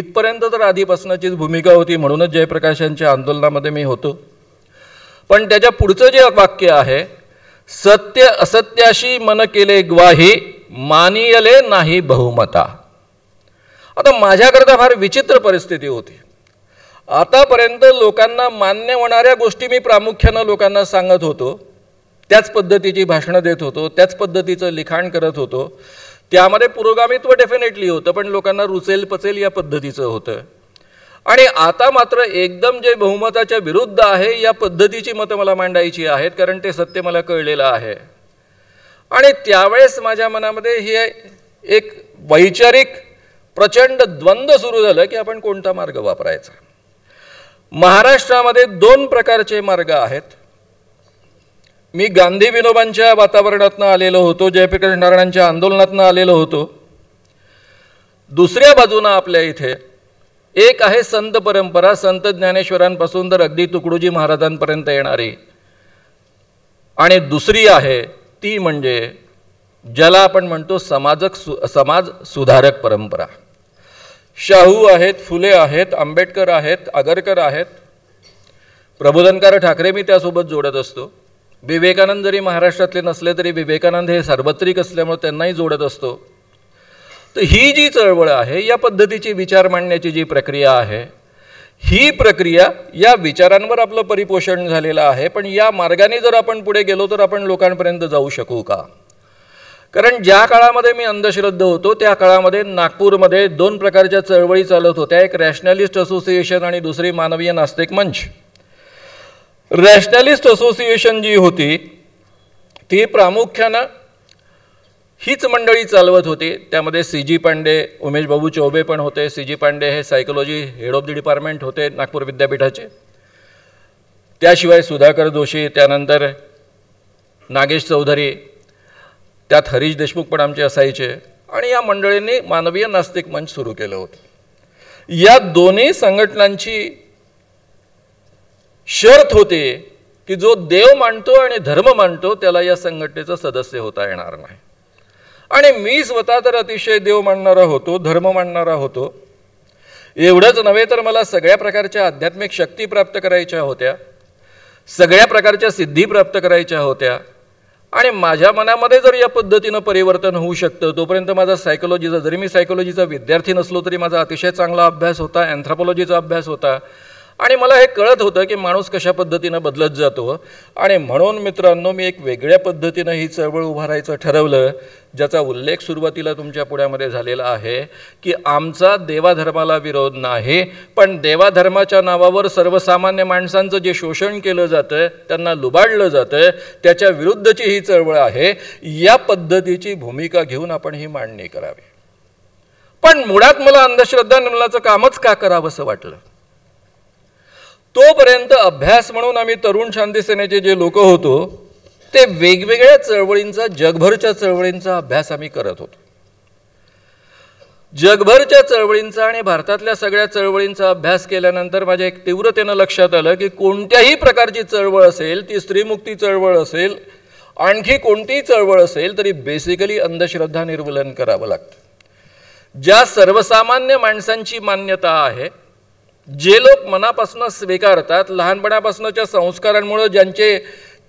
इथपर्यंत तर आधीपासूनचीच भूमिका होती म्हणूनच जयप्रकाशांच्या आंदोलनामध्ये मी होतो पण त्याच्या पुढचं जे वाक्य आहे सत्य असत्याशी मन केले ग्वाही मानियले नाही बहुमता आता माझ्याकरता फार विचित्र परिस्थिती होती आतापर्यंत लोकांना मान्य होणाऱ्या गोष्टी मी प्रामुख्यानं लोकांना सांगत होतो त्याच पद्धतीची भाषणं देत होतो त्याच पद्धतीचं लिखाण करत होतो त्यामध्ये पुरोगामित्व डेफिनेटली होतं पण लोकांना रुचेल पचेल या पद्धतीचं होतं आणि आता मात्र एकदम जे बहुमताच्या विरुद्ध आहे या पद्धतीची मतं मला मांडायची आहेत कारण ते सत्य मला कळलेलं आहे आणि त्यावेळेस माझ्या मनामध्ये ही एक वैचारिक प्रचंड द्वंद्व सुरू झालं की आपण कोणता मार्ग वापरायचा महाराष्ट्रामध्ये दोन प्रकारचे मार्ग आहेत मी गांधी विनोबांच्या वातावरणातनं आलेलो होतो जयप्रकाश नारायणांच्या आंदोलनातनं आलेलो होतो दुसऱ्या बाजूनं आपल्या इथे एक आहे संत परंपरा संत ज्ञानेश्वरांपासून तर अगदी तुकडोजी महाराजांपर्यंत येणारी आणि दुसरी आहे ती म्हणजे ज्याला आपण म्हणतो समाजक सु समाज सुधारक परंपरा शाहू आहेत फुले आहेत आंबेडकर आहेत आगरकर आहेत प्रबोधनकार ठाकरे मी त्यासोबत जोडत असतो विवेकानंद जरी महाराष्ट्रातले नसले तरी विवेकानंद हे सार्वत्रिक असल्यामुळे त्यांनाही जोडत असतो तर ही जी चळवळ आहे या पद्धतीची विचार मांडण्याची जी प्रक्रिया आहे ही प्रक्रिया या विचारांवर आपलं परिपोषण झालेलं आहे पण या मार्गाने जर आपण पुढे गेलो तर आपण लोकांपर्यंत जाऊ शकू का कारण ज्या काळामध्ये मी अंधश्रद्ध होतो त्या काळामध्ये नागपूरमध्ये दोन प्रकारच्या चळवळी चालत होत्या एक रॅशनॅलिस्ट असोसिएशन आणि दुसरी मानवीय नास्तिक मंच रॅशनॅलिस्ट असोसिएशन जी होती ती प्रामुख्यानं हीच मंडळी चालवत होती त्यामध्ये सी जी पांडे उमेश बाबू चौबे पण होते सी जी पांडे हे psychology head of the department होते नागपूर विद्यापीठाचे त्याशिवाय सुधाकर जोशी त्यानंतर नागेश चौधरी त्यात हरीश देशमुख पण आमचे असायचे आणि या मंडळींनी मानवीय नास्तिक मंच सुरू केलं होतं या दोन्ही संघटनांची शर्त होती की जो देव मानतो आणि धर्म मानतो त्याला या संघटनेचा सदस्य होता येणार नाही आणि मी स्वतः तर अतिशय देव मानणारा होतो धर्म मानणारा होतो एवढंच नव्हे तर मला सगळ्या प्रकारच्या आध्यात्मिक शक्ती प्राप्त करायच्या होत्या सगळ्या प्रकारच्या सिद्धी प्राप्त करायच्या होत्या आणि माझ्या मनामध्ये जर या पद्धतीनं परिवर्तन होऊ शकतं तोपर्यंत माझा सायकोलॉजीचा जरी मी सायकोलॉजीचा विद्यार्थी नसलो तरी माझा अतिशय चांगला अभ्यास होता अँथ्रॉपॉलॉजीचा अभ्यास होता आणि मला हे कळत होतं की माणूस कशा पद्धतीनं बदलत जातो आणि म्हणून मित्रांनो मी एक वेगळ्या पद्धतीनं ही चळवळ उभारायचं ठरवलं ज्याचा उल्लेख सुरुवातीला तुमच्या पुण्यामध्ये झालेला आहे की आमचा देवाधर्माला विरोध नाही पण देवाधर्माच्या नावावर सर्वसामान्य माणसांचं जे शोषण केलं जातं त्यांना लुबाडलं जातं त्याच्या विरुद्धची ही चळवळ आहे या पद्धतीची भूमिका घेऊन आपण ही मांडणी करावी पण मुळात मला अंधश्रद्धा निर्मलाचं कामच का करावं असं वाटलं तोपर्यंत अभ्यास म्हणून आम्ही तरुण शांती सेनेचे जे लोक होतो ते वेगवेगळ्या चळवळींचा जगभरच्या चळवळींचा अभ्यास आम्ही करत होतो जगभरच्या चळवळींचा आणि भारतातल्या सगळ्या चळवळींचा अभ्यास केल्यानंतर माझ्या एक तीव्रतेनं लक्षात आलं की कोणत्याही प्रकारची चळवळ असेल ती स्त्रीमुक्ती चळवळ असेल आणखी कोणतीही चळवळ असेल तरी बेसिकली अंधश्रद्धा निर्मूलन करावं लागतं ज्या सर्वसामान्य माणसांची मान्यता आहे जे लोक मनापासून स्वीकारतात लहानपणापासूनच्या संस्कारांमुळं ज्यांचे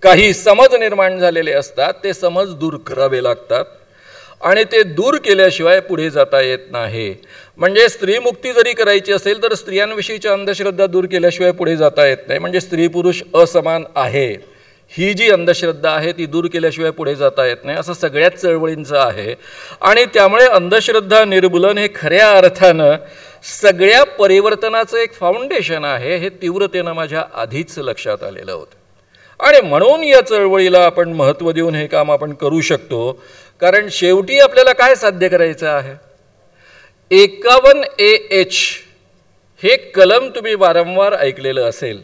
काही समज निर्माण झालेले असतात ते समज दूर करावे लागतात आणि ते दूर केल्याशिवाय पुढे जाता येत नाही म्हणजे स्त्रीमुक्ती जरी करायची असेल तर स्त्रियांविषयीच्या अंधश्रद्धा दूर केल्याशिवाय पुढे जाता येत नाही म्हणजे स्त्री पुरुष असमान आहे ही जी अंधश्रद्धा आहे ती दूर केल्याशिवाय पुढे जाता येत नाही असं सगळ्याच चळवळींचं आहे आणि त्यामुळे अंधश्रद्धा निर्मूलन हे खऱ्या अर्थानं सगळ्या परिवर्तनाचं एक फाउंडेशन आहे हे तीव्रतेनं माझ्या आधीच लक्षात आलेलं होतं आणि म्हणून या चळवळीला आपण महत्त्व देऊन हे काम आपण करू शकतो कारण शेवटी आपल्याला काय साध्य करायचं आहे एकावन्न ए एच हे कलम तुम्ही वारंवार ऐकलेलं असेल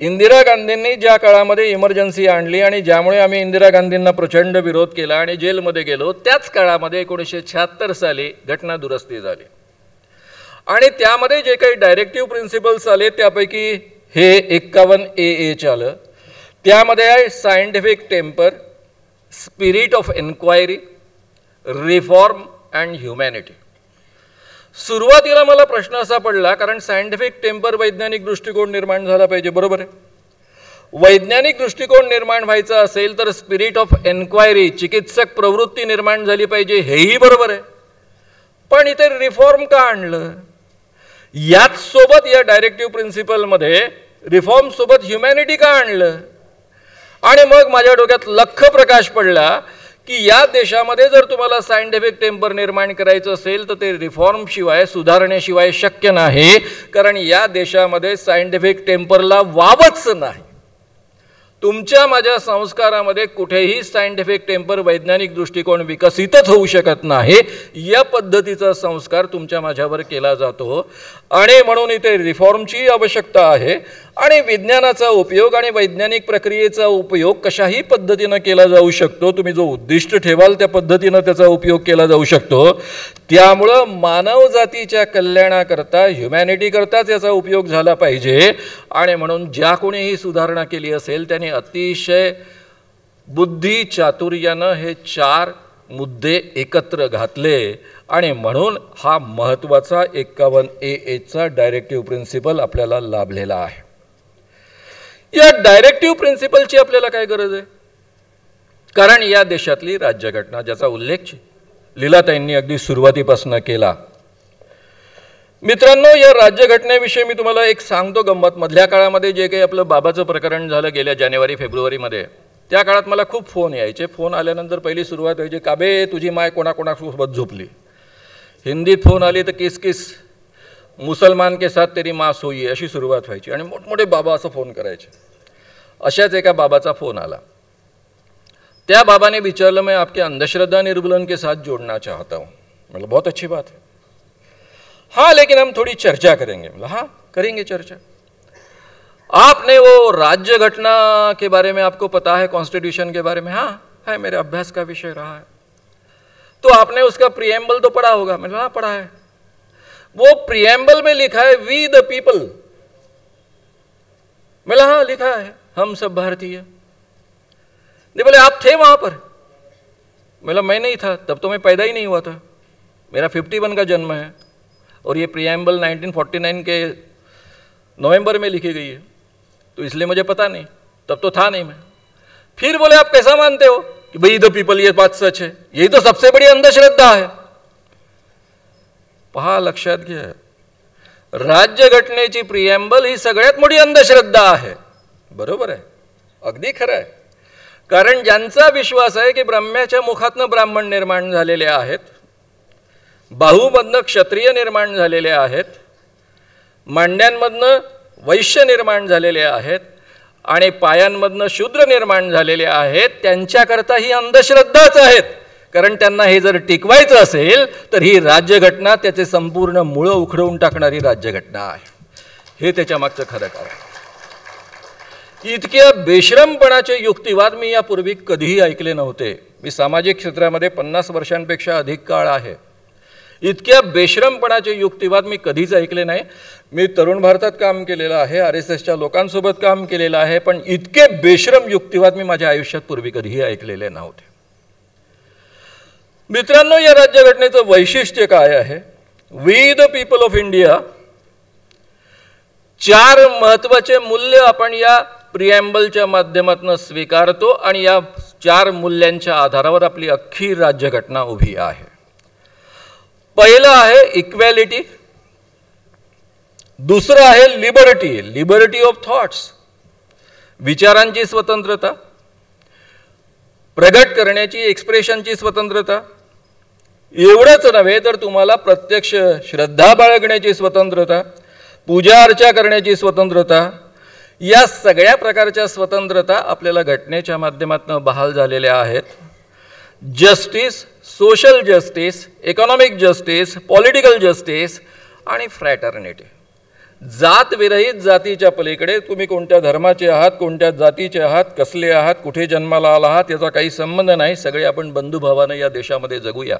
इंदिरा गांधींनी ज्या काळामध्ये इमर्जन्सी आणली आणि ज्यामुळे आम्ही इंदिरा गांधींना प्रचंड विरोध केला आणि जेलमध्ये गेलो त्याच काळामध्ये एकोणीसशे शहात्तर साली घटना दुरुस्ती झाली आणि त्यामध्ये जे काही डायरेक्टिव्ह प्रिन्सिपल्स आले त्यापैकी हे एक्कावन्न ए एच आलं त्यामध्ये आहे scientific temper spirit of enquiry reform and humanity सुरुवातीला मला प्रश्न असा पडला कारण सायंटिफिक टेम्पर वैज्ञानिक दृष्टिकोन निर्माण झाला पाहिजे बरोबर आहे वैज्ञानिक दृष्टिकोन निर्माण व्हायचा असेल तर स्पिरिट ऑफ एन्क्वायरी चिकित्सक प्रवृत्ती निर्माण झाली पाहिजे हेही बरोबर आहे पण इथे रिफॉर्म का आणलं याच सोबत या डायरेक्टिव्ह प्रिन्सिपलमध्ये रिफॉर्मसोबत ह्युमॅनिटी का आणलं आणि मग माझ्या डोक्यात लख प्रकाश पडला की या देशामध्ये जर तुम्हाला सायंटिफिक टेम्पर निर्माण करायचं असेल तर ते रिफॉर्मशिवाय सुधारणेशिवाय शक्य नाही कारण या देशामध्ये सायंटिफिक टेम्परला वावच नाही तुमच्या माझ्या संस्कारामध्ये कुठेही सायंटिफिक टेम्पर वैज्ञानिक दृष्टिकोन विकसितच होऊ शकत नाही या पद्धतीचा संस्कार तुमच्या माझ्यावर केला जातो आणि म्हणून इथे रिफॉर्मची आवश्यकता आहे आणि विज्ञानाचा उपयोग आणि वैज्ञानिक प्रक्रियेचा उपयोग कशाही पद्धतीनं केला जाऊ शकतो तुम्ही जो उद्दिष्ट ठेवाल त्या पद्धतीनं त्याचा उपयोग केला जाऊ शकतो त्यामुळं मानवजातीच्या कल्याणाकरता ह्युमॅनिटीकरताच याचा उपयोग झाला पाहिजे आणि म्हणून ज्या कोणीही सुधारणा केली असेल त्याने अतिशय बुद्धी चातुर्यानं हे चार मुद्दे एकत्र घातले आणि म्हणून हा महत्त्वाचा एक्कावन्न ए एचा डायरेक्टिव्ह प्रिन्सिपल आपल्याला लाभलेला आहे या डायरेक्टिव्ह प्रिन्सिपलची आपल्याला काय गरज आहे कारण या देशातली राज्यघटना ज्याचा उल्लेख लीलाताईंनी अगदी सुरुवातीपासून केला मित्रांनो या राज्यघटनेविषयी मी तुम्हाला एक सांगतो गंमत मधल्या काळामध्ये जे काही आपलं बाबाचं प्रकरण झालं गेल्या जानेवारी फेब्रुवारीमध्ये त्या काळात मला खूप फोन यायचे फोन आल्यानंतर पहिली सुरुवात व्हायची काबे तुझी माय कोणाकोणासोबत झोपली हिंदीत फोन आली तर किस किस मुसलमान के साथ तेरी मां सोई अशी सुरुआत वह आणि बाबा असं फोन कराए अशाच बाबा का फोन आला त्या बाबा ने विचार मैं आपके अंधश्रद्धा निर्मूलन के साथ जोड़ना चाहता हूँ मतलब बहुत अच्छी बात है हाँ लेकिन हम थोड़ी चर्चा करेंगे मतलब हाँ करेंगे चर्चा आपने वो राज्य घटना के बारे में आपको पता है कॉन्स्टिट्यूशन के बारे में हाँ है मेरे अभ्यास का विषय रहा है तो आपने उसका प्रियम्बल तो पढ़ा होगा मतलब हाँ पढ़ा है वो प्रियम्बल में लिखा है वी द पीपल मिला हाँ लिखा है हम सब भारतीय नहीं बोले आप थे वहां पर बोला मैं नहीं था तब तो मैं पैदा ही नहीं हुआ था मेरा 51 का जन्म है और ये प्रियम्बल 1949 के नवंबर में लिखी गई है तो इसलिए मुझे पता नहीं तब तो था नहीं मैं फिर बोले आप कैसा मानते हो कि भाई द पीपल ये बात सच है यही तो सबसे बड़ी अंधश्रद्धा है पहा लक्षात घ्या राज्यघटनेची प्रियंबल ही सगळ्यात मोठी अंधश्रद्धा आहे बरोबर आहे अगदी खरं आहे कारण ज्यांचा विश्वास आहे की ब्रह्म्याच्या मुखातनं ब्राह्मण निर्माण झालेले आहेत बाहूमधनं क्षत्रिय निर्माण झालेले आहेत मांड्यांमधनं वैश्य निर्माण झालेले आहेत आणि पायांमधनं शूद्र निर्माण झालेले आहेत त्यांच्याकरता ही अंधश्रद्धाच आहेत कारण त्यांना हे जर टिकवायचं असेल तर ही राज्यघटना त्याचे संपूर्ण मुळं उखडवून टाकणारी राज्यघटना आहे हे त्याच्यामागचं खरं कारण इतक्या बेश्रमपणाचे युक्तिवाद मी यापूर्वी कधीही ऐकले नव्हते मी सामाजिक क्षेत्रामध्ये पन्नास वर्षांपेक्षा अधिक काळ आहे इतक्या बेश्रमपणाचे युक्तिवाद मी कधीच ऐकले नाही मी तरुण भारतात काम केलेलं आहे आर एस एसच्या लोकांसोबत काम केलेलं आहे पण इतके बेश्रम युक्तिवाद मी माझ्या आयुष्यात पूर्वी कधीही ऐकलेले नव्हते मित्रांनो या राज्यघटनेचं वैशिष्ट्य काय आहे we the people of India चार महत्वाचे मूल्य आपण या प्रियम्बलच्या माध्यमातून स्वीकारतो आणि या चार मूल्यांच्या आधारावर आपली अख्खी राज्यघटना उभी आहे पहिलं आहे इक्वॅलिटी दुसरं आहे लिबर्टी लिबर्टी ऑफ थॉट्स विचारांची स्वतंत्रता प्रगट करण्याची एक्सप्रेशनची स्वतंत्रता एवढंच नव्हे तर तुम्हाला प्रत्यक्ष श्रद्धा बाळगण्याची स्वतंत्रता पूजा अर्चा करण्याची स्वतंत्रता या सगळ्या प्रकारच्या स्वतंत्रता आपल्याला घटनेच्या माध्यमातून बहाल झालेल्या आहेत justice social justice economic justice political justice आणि फ्रॅटर्निटी जात विरहित जातीच्या पलीकडे तुम्ही कोणत्या धर्माचे आहात कोणत्या जातीचे आहात कसले आहात कुठे जन्माला आला आहात याचा काही संबंध नाही सगळे आपण बंधुभावानं या देशामध्ये जगूया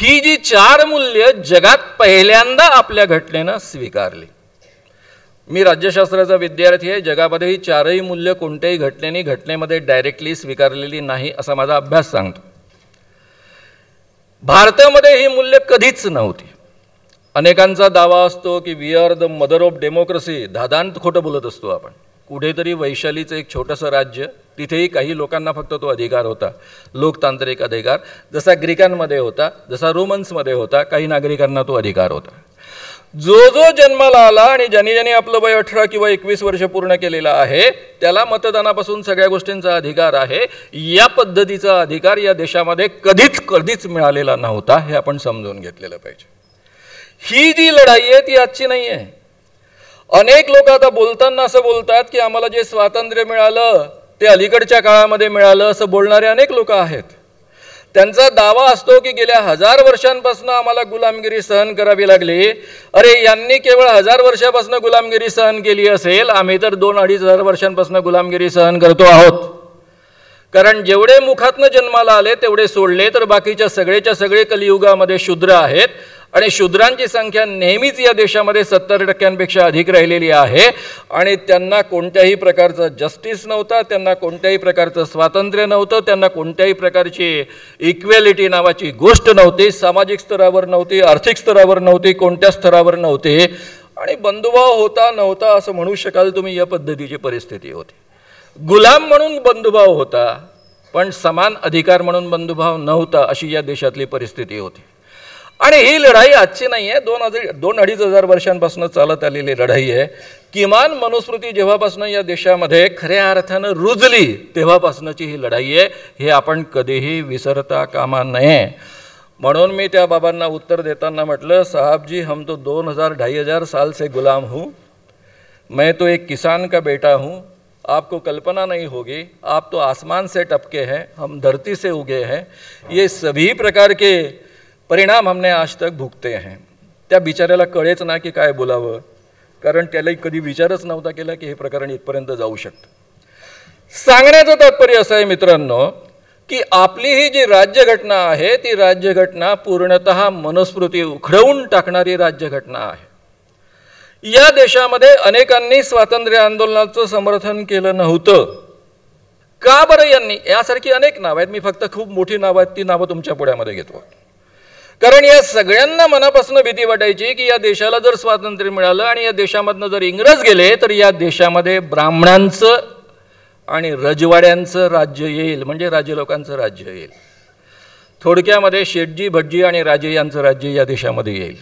ही जी चार मूल्य जगात पहिल्यांदा आपल्या घटनेनं स्वीकारली मी राज्यशास्त्राचा विद्यार्थी आहे जगामध्ये ही चारही मूल्य कोणत्याही घटनेने घटनेमध्ये डायरेक्टली स्वीकारलेली नाही असा माझा अभ्यास सांगतो भारतामध्ये ही मूल्य कधीच नव्हती अनेकांचा दावा असतो की we are the mother of democracy धादांत खोटं बोलत असतो आपण कुठेतरी वैशालीचं एक छोटंसं राज्य तिथेही काही लोकांना फक्त तो अधिकार होता लोकतांत्रिक अधिकार जसा ग्रीकांमध्ये होता जसा रोमन्समध्ये होता काही नागरिकांना तो अधिकार होता जो जो जन्माला आला आणि ज्यानी ज्यानी आपलं वय अठरा किंवा एकवीस वर्ष पूर्ण केलेलं आहे त्याला मतदानापासून सगळ्या गोष्टींचा अधिकार आहे या पद्धतीचा अधिकार या देशामध्ये कधीच कधीच मिळालेला नव्हता हे आपण समजून घेतलेलं पाहिजे ही जी लढाई आहे ती आजची नाही आहे अनेक लोक आता बोलताना असं बोलतात की आम्हाला जे स्वातंत्र्य मिळालं ते अलीकडच्या काळामध्ये मिळालं असं बोलणारे अनेक लोक आहेत त्यांचा दावा असतो की गेल्या हजार वर्षांपासून आम्हाला गुलामगिरी सहन करावी लागली अरे यांनी केवळ हजार वर्षापासून गुलामगिरी सहन केली असेल आम्ही तर दोन अडीच हजार वर्षांपासून गुलामगिरी सहन करतो आहोत कारण जेवढे मुखातनं जन्माला आले तेवढे सोडले तर बाकीच्या सगळेच्या सगळे कलियुगामध्ये शूद्र आहेत आणि शूद्रांची संख्या नेहमीच या देशामध्ये सत्तर टक्क्यांपेक्षा अधिक राहिलेली आहे आणि त्यांना कोणत्याही प्रकारचा जस्टिस नव्हता त्यांना कोणत्याही प्रकारचं स्वातंत्र्य नव्हतं त्यांना कोणत्याही प्रकारची इक्वेलिटी नावाची गोष्ट नव्हती सामाजिक स्तरावर नव्हती आर्थिक स्तरावर नव्हती कोणत्या स्तरावर नव्हती आणि बंधुभाव होता नव्हता असं म्हणू शकाल तुम्ही या पद्धतीची परिस्थिती होती गुलाम म्हणून बंधुभाव होता पण समान अधिकार म्हणून बंधुभाव नव्हता अशी या देशातली परिस्थिती होती आणि ही लढाई आजची नाही आहे दोन हजार दोन अडीच हजार वर्षांपासून चालत आलेली लढाई आहे किमान मनुस्मृती जेव्हापासून या देशामध्ये खऱ्या अर्थानं रुजली तेव्हापासूनची ही लढाई आहे हे आपण कधीही विसरता कामा नये म्हणून मी त्या बाबांना उत्तर देताना म्हटलं साहबजी हम तो दोन हजार ढाई हजार साल से गुलाम हूँ मैं तो एक किसान का बेटा हूँ आपको कल्पना नहीं होगी आप तो आसमान से टपके हैं हम धरती से उगे हैं ये सभी प्रकार के परिणाम हमने आज तक भुगते हैं त्या बिचाऱ्याला कळेच ना की काय बोलावं कारण त्यालाही कधी विचारच नव्हता केला की हे प्रकरण इथपर्यंत जाऊ शकतं सांगण्याचं तात्पर्य असं आहे मित्रांनो की आपली ही जी राज्यघटना आहे ती राज्यघटना पूर्णत मनस्मृती उखडवून टाकणारी राज्यघटना आहे या देशामध्ये अनेकांनी स्वातंत्र्य आंदोलनाचं समर्थन केलं नव्हतं का बरं यांनी यासारखी अनेक नावं आहेत मी फक्त खूप मोठी नावं आहेत ती नावं तुमच्या पुढ्यामध्ये घेतो कारण या सगळ्यांना मनापासून भीती वाटायची की या देशाला जर स्वातंत्र्य मिळालं आणि या देशामधनं जर इंग्रज गेले तर या देशामध्ये ब्राह्मणांचं आणि रजवाड्यांचं राज्य येईल म्हणजे राज्य लोकांचं राज्य येईल थोडक्यामध्ये शेटजी भटजी आणि राजे यांचं राज्य या देशामध्ये येईल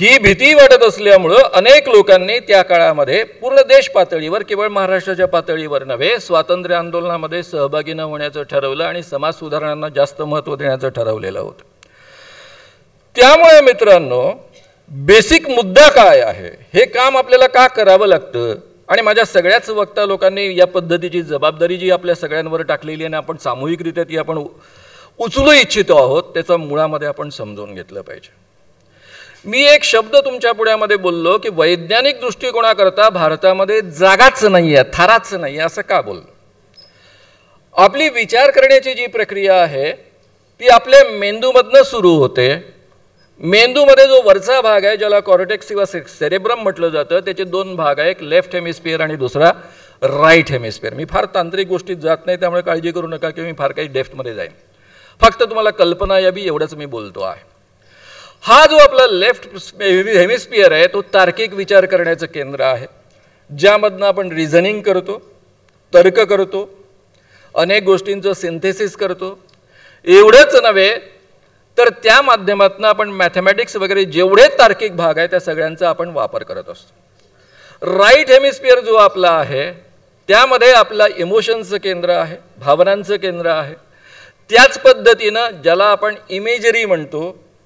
ही भीती वाटत असल्यामुळं अनेक लोकांनी त्या काळामध्ये पूर्ण देश पातळीवर केवळ महाराष्ट्राच्या पातळीवर नव्हे स्वातंत्र्य आंदोलनामध्ये सहभागी न होण्याचं ठरवलं आणि समाज सुधारणांना जास्त महत्त्व देण्याचं ठरवलेलं होतं त्यामुळे मित्रांनो बेसिक मुद्दा काय आहे हे काम आपल्याला का करावं लागतं आणि माझ्या सगळ्याच वक्ता लोकांनी या पद्धतीची जबाबदारी जी आपल्या सगळ्यांवर टाकलेली आहे आणि आपण सामूहिकरित्या ती आपण उचलू इच्छितो आहोत त्याचा मुळामध्ये आपण समजून घेतलं पाहिजे मी एक शब्द तुमच्या पुढ्यामध्ये बोललो की वैज्ञानिक दृष्टिकोनाकरता भारतामध्ये जागाच नाही आहे थाराच नाही आहे असं का बोललो आपली विचार करण्याची जी प्रक्रिया आहे ती आपल्या मेंदूमधनं सुरू होते मेंदूमध्ये जो वरचा भाग आहे ज्याला कॉरिटेक्स किंवा सेरेब्रम म्हटलं जातं त्याचे दोन भाग आहे एक लेफ्ट हेमिस्पियर आणि दुसरा राईट हेमिस्पियर मी फार तांत्रिक गोष्टीत जात नाही त्यामुळे काळजी करू नका की मी फार काही डेफ्टमध्ये जाईन फक्त तुम्हाला कल्पना यावी एवढंच मी बोलतो आहे हा जो आपला लेफ्ट हेमिस्पियर आहे तो तार्किक विचार करण्याचं केंद्र आहे ज्यामधनं आपण रिझनिंग करतो तर्क करतो अनेक गोष्टींचं सिंथेसिस करतो एवढंच नव्हे तर त्या माध्यमातून आपण मॅथमॅटिक्स वगैरे जेवढे तार्किक भाग आहे त्या सगळ्यांचा आपण वापर करत असतो राईट हेमिस्पियर जो आपला आहे त्यामध्ये आपला इमोशनचं केंद्र आहे भावनांचं केंद्र आहे त्याच पद्धतीनं ज्याला आपण इमेजरी म्हणतो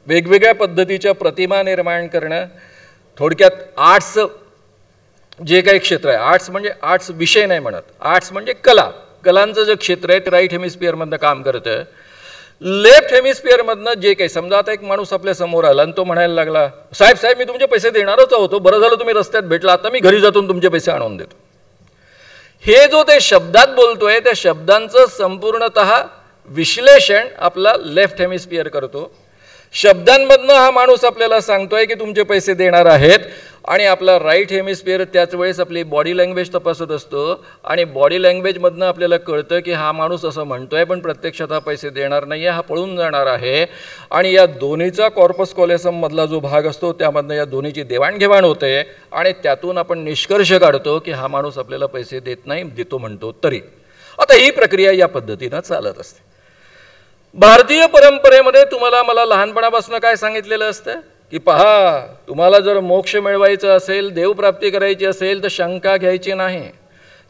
वेगवेगळ्या पद्धतीच्या प्रतिमा निर्माण करणं थोडक्यात आर्ट्स जे काही क्षेत्र आहे आर्ट्स म्हणजे आर्ट्स विषय नाही म्हणत आर्ट्स म्हणजे कला कलांचं जे क्षेत्र आहे ते राईट हेमिस्पियरमधनं काम करतं लेफ्ट हेमिस्पियरमधनं जे काही समजा आता एक माणूस आपल्या समोर आला आणि तो म्हणायला लागला साहेब साहेब मी तुमचे पैसे देणारच होतो बरं झालं तुम्ही रस्त्यात भेटला आता मी घरी जातून तुमचे पैसे आणून देतो हे जो ते शब्दात बोलतोय त्या शब्दांचं संपूर्णत विश्लेषण आपला लेफ्ट हेमिस्पियर करतो शब्दांमधनं हा माणूस आपल्याला सांगतोय की तुमचे पैसे देणार आहेत आणि आपला राईट हेमिस्फिअर त्याच वेळेस आपली बॉडी लँग्वेज तपासत असतो आणि बॉडी लँग्वेजमधनं आपल्याला कळतं की हा माणूस असं म्हणतो आहे पण प्रत्यक्षात हा पैसे देणार नाही आहे हा पळून जाणार आहे आणि या दोन्हीचा कॉर्पस कॉलेसममधला जो भाग असतो त्यामधनं या दोन्हीची देवाणघेवाण होते आणि त्यातून आपण निष्कर्ष काढतो की हा माणूस आपल्याला पैसे देत नाही देतो म्हणतो तरी आता ही प्रक्रिया या पद्धतीनं चालत असते भारतीय परंपरेमध्ये तुम्हाला मला लहानपणापासून काय सांगितलेलं असतं की पहा तुम्हाला जर मोक्ष मिळवायचं असेल देवप्राप्ती करायची असेल तर शंका घ्यायची नाही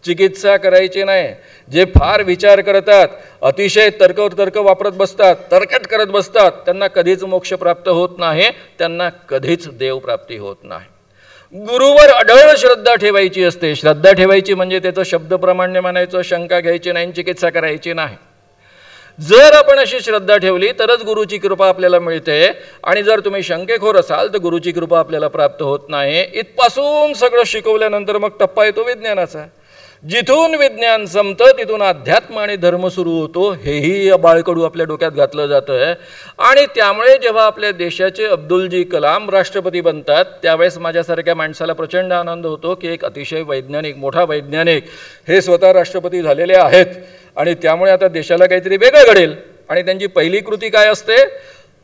चिकित्सा करायची नाही जे फार विचार करतात अतिशय तर्कवर तर्क वापरत बसतात तर्कट करत बसतात त्यांना कधीच मोक्ष प्राप्त होत नाही त्यांना कधीच देवप्राप्ती होत नाही गुरुवर अढळ श्रद्धा ठेवायची असते श्रद्धा ठेवायची म्हणजे त्याचं शब्दप्रमाण्य म्हणायचं शंका घ्यायची नाही चिकित्सा करायची नाही जर आपण अशी श्रद्धा ठेवली तरच गुरुची कृपा आपल्याला मिळते आणि जर तुम्ही शंकेखोर असाल तर गुरुची कृपा आपल्याला प्राप्त होत नाही इथपासून सगळं शिकवल्यानंतर मग टप्पा येतो विज्ञानाचा जिथून विज्ञान संपतं तिथून अध्यात्म आणि धर्म सुरू होतो हेही या बाळकडू आपल्या डोक्यात घातलं जातं आहे आणि त्यामुळे जेव्हा आपल्या देशाचे अब्दुलजी कलाम राष्ट्रपती बनतात त्यावेळेस माझ्यासारख्या माणसाला प्रचंड आनंद होतो की एक अतिशय वैज्ञानिक मोठा वैज्ञानिक हे स्वतः राष्ट्रपती झालेले आहेत आणि त्यामुळे आता देशाला काहीतरी वेगळं घडेल आणि त्यांची पहिली कृती काय असते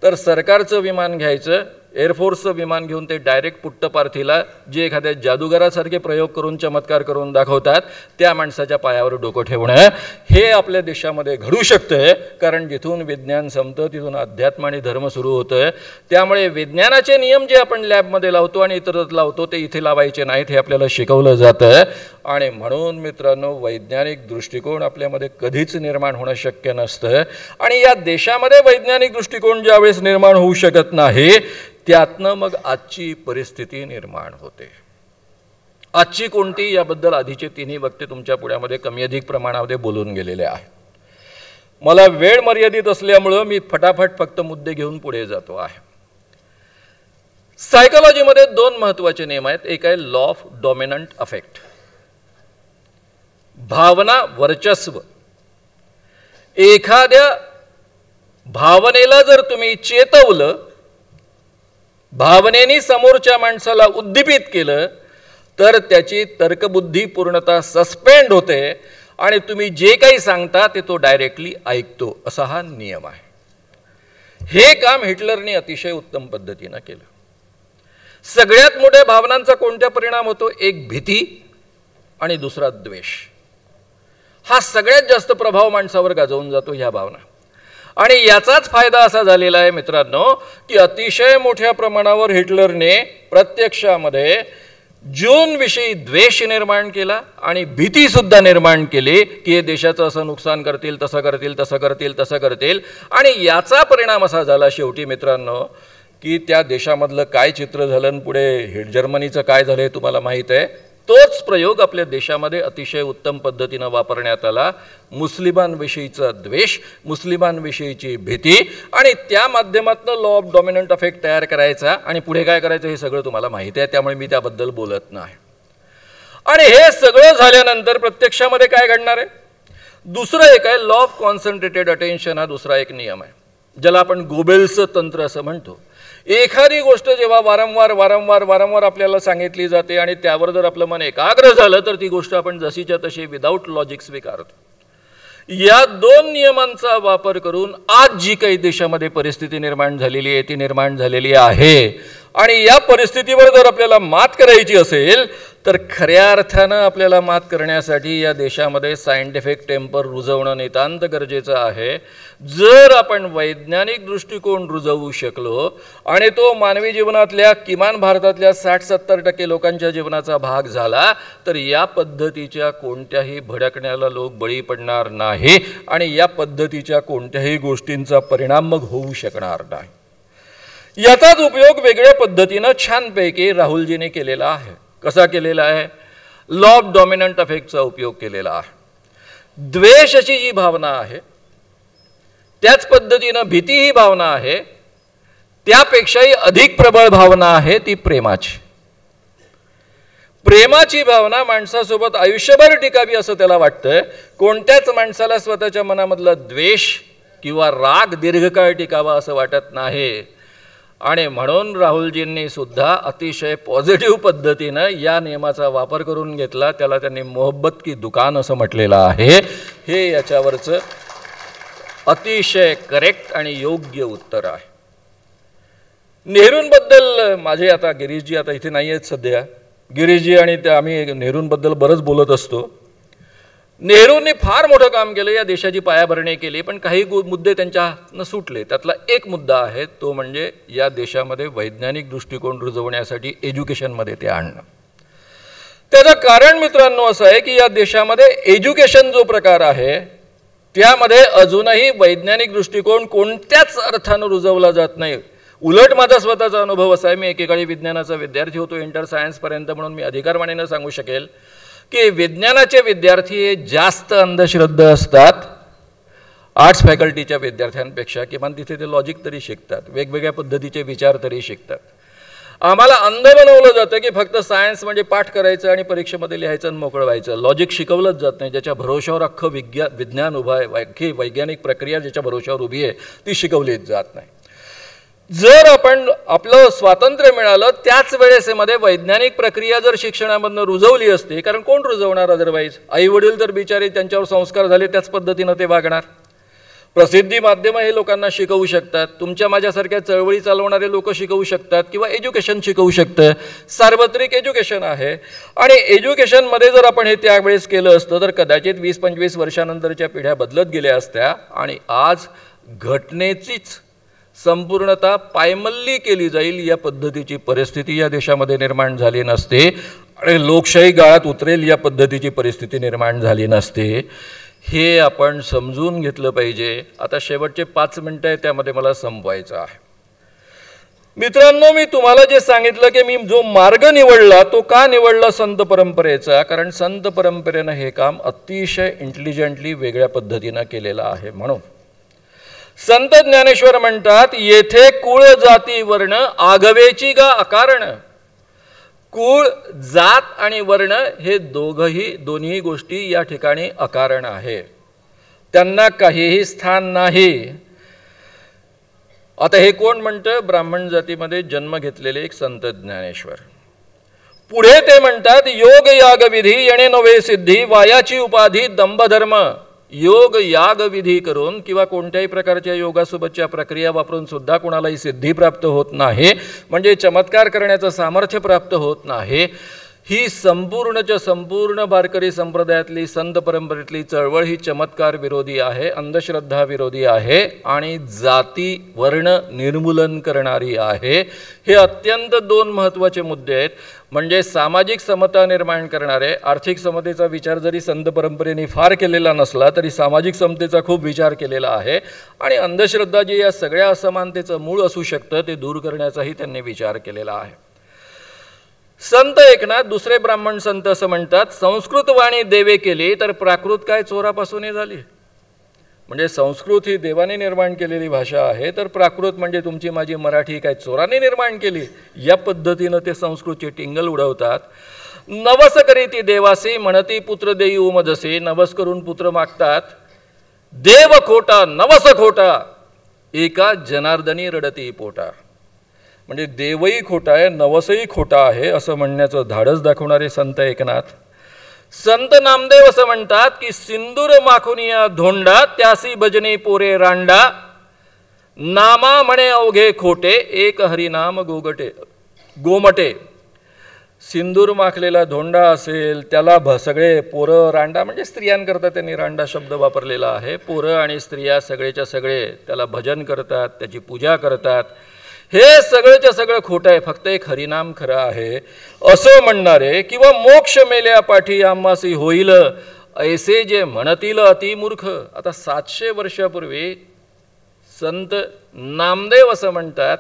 तर सरकारचं विमान घ्यायचं एअरफोर्सचं विमान घेऊन ते डायरेक्ट पुट्टपार्थीला जे एखाद्या जादूगारासारखे प्रयोग करून चमत्कार करून दाखवतात त्या माणसाच्या पायावर डोकं ठेवणं हे आपल्या देशामध्ये घडू शकतं कारण जिथून विज्ञान संपतं तिथून अध्यात्म आणि धर्म सुरू होतं त्यामुळे विज्ञानाचे नियम जे आपण लॅबमध्ये लावतो आणि इतर लावतो ते इथे लावायचे नाहीत हे आपल्याला शिकवलं जातं आणि म्हणून मित्रांनो वैज्ञानिक दृष्टिकोन आपल्यामध्ये कधीच निर्माण होणं शक्य नसतं आणि या देशामध्ये वैज्ञानिक दृष्टिकोन ज्यावेळेस निर्माण होऊ शकत नाही त्यातनं मग आजची परिस्थिती निर्माण होते आजची कोणती याबद्दल आधीचे तिन्ही वक्ते तुमच्या पुण्यामध्ये कमी अधिक प्रमाणामध्ये बोलून गेलेले आहेत मला वेळ मर्यादित असल्यामुळं मी फटाफट फक्त मुद्दे घेऊन पुढे जातो आहे सायकोलॉजीमध्ये दोन महत्वाचे नियम आहेत एक आहे लॉ ऑफ डॉमिनंट अफेक्ट भावना वर्चस्व एखाद्या भावनेला जर तुम्ही चेतवलं भावनेने समोरच्या माणसाला उद्दीपित केलं तर त्याची तर्कबुद्धी पूर्णतः सस्पेंड होते आणि तुम्ही जे काही सांगता ते तो डायरेक्टली ऐकतो असा हा नियम आहे हे काम हिटलरने अतिशय उत्तम पद्धतीनं केलं सगळ्यात मोठ्या भावनांचा कोणता परिणाम होतो एक भीती आणि दुसरा द्वेष हा सगळ्यात जास्त प्रभाव माणसावर गाजवून जातो ह्या भावना आणि याचाच फायदा असा झालेला आहे मित्रांनो की अतिशय मोठ्या प्रमाणावर हिटलरने प्रत्यक्षामध्ये जूनविषयी द्वेष निर्माण केला आणि भीतीसुद्धा निर्माण केली की हे देशाचं असं नुकसान करतील तसं करतील तसं करतील तसं करतील आणि याचा परिणाम असा झाला शेवटी मित्रांनो की त्या देशामधलं काय चित्र झालं पुढे जर्मनीचं काय झालं हे तुम्हाला माहीत आहे तोच प्रयोग आपल्या देशामध्ये अतिशय उत्तम पद्धतीनं वापरण्यात आला मुस्लिमांविषयीचा द्वेष मुस्लिमांविषयीची भीती आणि त्या माध्यमातून लॉ ऑफ डॉमिनंट अफेक्ट तयार करायचा आणि पुढे काय करायचं हे सगळं तुम्हाला माहिती आहे त्यामुळे मी त्याबद्दल बोलत नाही आणि हे सगळं झाल्यानंतर प्रत्यक्षामध्ये काय घडणार आहे दुसरं एक आहे लॉ ऑफ कॉन्सन्ट्रेटेड अटेन्शन हा दुसरा एक नियम आहे ज्याला आपण गोबेल्स तंत्र असं म्हणतो एखादी गोष्ट जेव्हा वारंवार वारंवार वारंवार आपल्याला सांगितली जाते आणि त्यावर जर आपलं मन एकाग्र झालं तर ती गोष्ट आपण जशीच्या तशी विदाऊट लॉजिक स्वीकारतो या दोन नियमांचा वापर करून आज जी काही देशामध्ये परिस्थिती निर्माण झालेली आहे ती निर्माण झालेली आहे आणि या परिस्थितीवर जर आपल्याला मात करायची असेल तर खऱ्या अर्थानं आपल्याला मात करण्यासाठी या देशामध्ये सायंटिफिक टेम्पर रुजवणं नितांत गरजेचं आहे जर आपण वैज्ञानिक दृष्टिकोन रुजवू शकलो आणि तो मानवी जीवनातल्या किमान भारतातल्या साठ सत्तर टक्के लोकांच्या जीवनाचा भाग झाला तर या पद्धतीच्या कोणत्याही भडकण्याला लोक बळी पडणार नाही आणि या पद्धतीच्या कोणत्याही गोष्टींचा परिणाम मग होऊ शकणार नाही याचाच उपयोग वेगळ्या पद्धतीनं छानपैकी राहुलजीने केलेला आहे कसा केलेला आहे लॉब डॉमिनंट अफेक्टचा उपयोग केलेला आहे द्वेष अशी जी भावना आहे त्याच पद्धतीनं भीती ही भावना आहे त्यापेक्षाही अधिक प्रबळ भावना आहे ती प्रेमाची प्रेमाची भावना माणसासोबत आयुष्यभर टिकावी असं त्याला वाटतंय कोणत्याच माणसाला स्वतःच्या मनामधला द्वेष किंवा राग दीर्घकाळ टिकावा असं वाटत नाही आणि म्हणून राहुलजींनी सुद्धा अतिशय पॉझिटिव्ह पद्धतीनं या नियमाचा वापर करून घेतला त्याला त्यांनी मोहब्बत की दुकान असं म्हटलेलं आहे हे याच्यावरचं अतिशय करेक्ट आणि योग्य उत्तर आहे नेहरूंबद्दल माझे आता गिरीशजी आता इथे नाही आहेत सध्या गिरीशजी आणि त्या आम्ही नेहरूंबद्दल बरंच बोलत असतो नेहरूंनी फार मोठं काम केलं या देशाची पायाभरणी केली पण काही मुद्दे त्यांच्या हातनं सुटले त्यातला एक मुद्दा आहे तो म्हणजे या देशामध्ये वैज्ञानिक दृष्टिकोन रुजवण्यासाठी एज्युकेशनमध्ये ते आणणं त्याचं कारण मित्रांनो असं आहे की या देशामध्ये एज्युकेशन जो प्रकार आहे त्यामध्ये अजूनही वैज्ञानिक दृष्टिकोन कोणत्याच अर्थानं रुजवला जात नाही उलट माझा स्वतःचा अनुभव असा आहे मी एकेकाळी विज्ञानाचा विद्यार्थी होतो इंटर सायन्सपर्यंत म्हणून मी अधिकारवाणीनं सांगू शकेल की विज्ञानाचे विद्यार्थी हे जास्त अंधश्रद्ध असतात आर्ट्स फॅकल्टीच्या विद्यार्थ्यांपेक्षा किमान तिथे ते लॉजिक तरी शिकतात वेगवेगळ्या पद्धतीचे विचार तरी शिकतात आम्हाला अंध बनवलं जातं की फक्त सायन्स म्हणजे पाठ करायचं आणि परीक्षेमध्ये लिहायचं आणि मोकळं व्हायचं लॉजिक शिकवलंच जात नाही ज्याच्या भरोशावर अख्खं विज्ञा विज्ञान उभा आहे वैज्ञानिक प्रक्रिया ज्याच्या भरोशावर उभी आहे ती शिकवलीच जात नाही जर आपण आपलं स्वातंत्र्य मिळालं त्याच वेळेसमध्ये वैज्ञानिक प्रक्रिया जर शिक्षणामधनं रुजवली असते कारण कोण रुजवणार अदरवाईज आईवडील तर बिचारी त्यांच्यावर संस्कार झाले त्याच पद्धतीनं ते वागणार प्रसिद्धी माध्यमं हे लोकांना शिकवू शकतात तुमच्या माझ्यासारख्या चळवळी चालवणारे लोक शिकवू शकतात किंवा एज्युकेशन शिकवू शकतं सार्वत्रिक एज्युकेशन आहे आणि एज्युकेशनमध्ये जर आपण हे त्यावेळेस केलं असतं तर कदाचित वीस पंचवीस वर्षानंतरच्या पिढ्या बदलत गेल्या असत्या आणि आज घटनेचीच संपूर्णता पायमल्ली केली जाईल या पद्धतीची परिस्थिती या देशामध्ये निर्माण झाली नसते आणि लोकशाही गाळात उतरेल या पद्धतीची परिस्थिती निर्माण झाली नसते हे आपण समजून घेतलं पाहिजे आता शेवटचे पाच मिनटं आहे त्यामध्ये मला संपवायचं आहे मित्रांनो मी तुम्हाला जे सांगितलं की मी जो मार्ग निवडला तो का निवडला संत परंपरेचा कारण संत परंपरेनं हे काम अतिशय इंटेलिजंटली वेगळ्या पद्धतीनं केलेलं आहे म्हणून संत ज्ञानेश्वर म्हणतात येथे कुळ जाती वर्ण आगवेची गा अकारण कुळ जात आणि वर्ण हे दोघही दोन्ही गोष्टी या ठिकाणी अकारण आहे त्यांना काहीही स्थान नाही आता हे कोण म्हणतं ब्राह्मण जातीमध्ये जन्म घेतलेले एक संत ज्ञानेश्वर पुढे ते म्हणतात योग विधी येणे नोवे सिद्धी वायाची उपाधी दंबधर्म योग याग विधी करून किंवा कोणत्याही प्रकारच्या योगासोबतच्या प्रक्रिया वापरून सुद्धा कोणालाही सिद्धी प्राप्त होत नाही म्हणजे चमत्कार करण्याचं सामर्थ्य प्राप्त होत नाही ही संपूर्णच्या संपूर्ण वारकरी संप्रदायातली संत परंपरेतली चळवळ ही चमत्कार विरोधी आहे अंधश्रद्धा विरोधी आहे आणि जाती वर्ण निर्मूलन करणारी आहे हे अत्यंत दोन महत्त्वाचे मुद्दे आहेत म्हणजे सामाजिक समता निर्माण करणारे आर्थिक समतेचा विचार जरी संत परंपरेने फार केलेला नसला तरी सामाजिक समतेचा खूप विचार केलेला आहे आणि अंधश्रद्धा जी या सगळ्या असमानतेचं मूळ असू शकतं ते दूर करण्याचाही त्यांनी विचार केलेला आहे संत एकनाथ दुसरे ब्राह्मण संत असं म्हणतात संस्कृत वाणी देवे केली तर प्राकृत काय चोरापासूनही झाली म्हणजे संस्कृत ही देवाने निर्माण केलेली भाषा आहे तर प्राकृत म्हणजे तुमची माझी मराठी काय चोराने निर्माण केली या पद्धतीनं ते संस्कृतची टिंगल उडवतात नवस करी ती देवासी म्हणती पुत्र देई उमजसे नवस करून पुत्र मागतात देव खोटा नवस खोटा एका जनार्दनी रडती पोटा म्हणजे देवही खोटा आहे नवसही खोटा आहे असं म्हणण्याचं धाडस दाखवणारे संत एकनाथ संत नामदेव असं म्हणतात की सिंदूर माखुनिया धोंडा त्यासी भजनी पोरे रांडा नामा म्हणे अवघे खोटे एक हरिनाम गोगटे गोमटे सिंदूर माखलेला धोंडा असेल त्याला भ सगळे पोरं रांडा म्हणजे स्त्रियांकरता त्यांनी रांडा शब्द वापरलेला आहे पोरं आणि स्त्रिया सगळेच्या सगळे त्याला भजन करतात त्याची पूजा करतात हे सगळंच्या सगळं खोटं आहे फक्त एक हरिनाम खरं आहे असं म्हणणारे किंवा मोक्ष मेल्या पाठी आम्हासी होईल ऐसे जे म्हणतील अतिमूर्ख आता सातशे वर्षापूर्वी संत नामदेव असं म्हणतात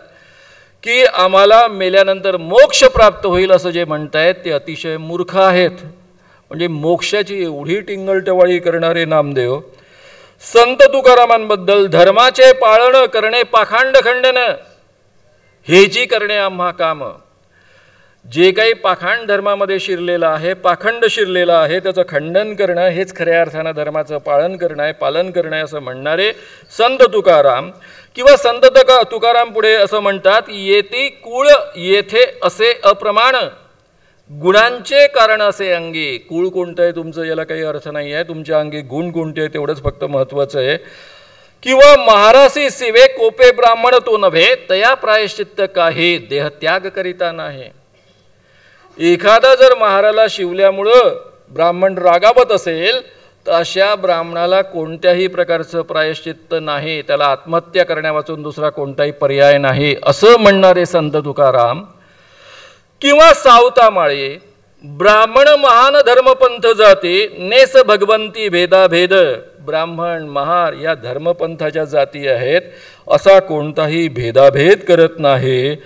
की आम्हाला मेल्यानंतर मोक्ष प्राप्त होईल असं जे म्हणत आहेत ते अतिशय मूर्ख आहेत म्हणजे मोक्षाची एवढी टिंगलटवाळी करणारे नामदेव संत तुकारामांबद्दल धर्माचे पाळणं करणे पाखांड खंडनं हे जी करणे आम्हा काम जे काही पाखांड धर्मामध्ये शिरलेलं आहे पाखंड शिरलेलं आहे त्याचं खंडन करणं हेच खऱ्या अर्थानं धर्माचं पालन करणं आहे पालन करणं आहे असं म्हणणारे संत तुकाराम किंवा संत तुकाराम पुढे असं म्हणतात येते कुळ येथे असे अप्रमाण गुणांचे कारण असे अंगी कुळ कोणतं आहे तुमचं याला काही अर्थ नाही आहे तुमच्या अंगी गुण कोणते आहेत तेवढंच फक्त महत्त्वाचं आहे किंवा महाराशी शिवे कोपे ब्राह्मण तो नव्हे तया प्रायश्चित्त काही त्याग करीता नाही एखादा जर महाराला शिवल्यामुळं ब्राह्मण रागावत असेल तर अशा ब्राह्मणाला कोणत्याही प्रकारचं प्रायश्चित्त नाही त्याला आत्महत्या करण्यावाचून दुसरा कोणताही पर्याय नाही असं म्हणणारे संत तुकाराम किंवा सावतामाळे ब्राह्मण महान धर्मपंथ जाती नेस भगवंती भेदाभेद ब्राह्मण महार या धर्मपंथाच्या जाती आहेत असा कोणताही भेदाभेद करत नाही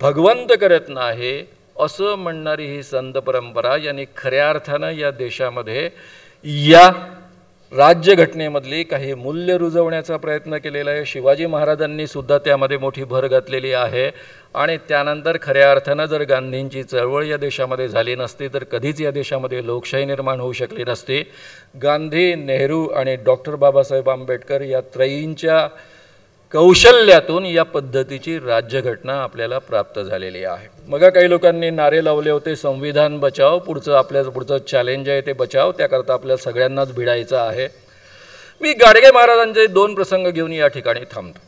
भगवंत करत नाही असं म्हणणारी ही संत परंपरा यांनी खऱ्या अर्थानं या देशामध्ये या राज्यघटनेमधली काही मूल्य रुजवण्याचा प्रयत्न केलेला आहे शिवाजी महाराजांनी सुद्धा त्यामध्ये मोठी भर घातलेली आहे आणि त्यानंतर खऱ्या अर्थानं जर गांधींची चळवळ या देशामध्ये झाली नसती तर कधीच या देशामध्ये लोकशाही निर्माण होऊ शकली नसती गांधी नेहरू आणि डॉक्टर बाबासाहेब आंबेडकर या त्रयींच्या कौशल्यातून या पद्धतीची राज्यघटना आपल्याला प्राप्त झालेली आहे मग काही लोकांनी नारे लावले होते संविधान बचाव पुढचं आपल्या पुढचं चॅलेंज आहे ते बचाव त्याकरता आपल्या सगळ्यांनाच भिडायचं आहे मी गाडगे महाराजांचे दोन प्रसंग घेऊन या ठिकाणी थांबतो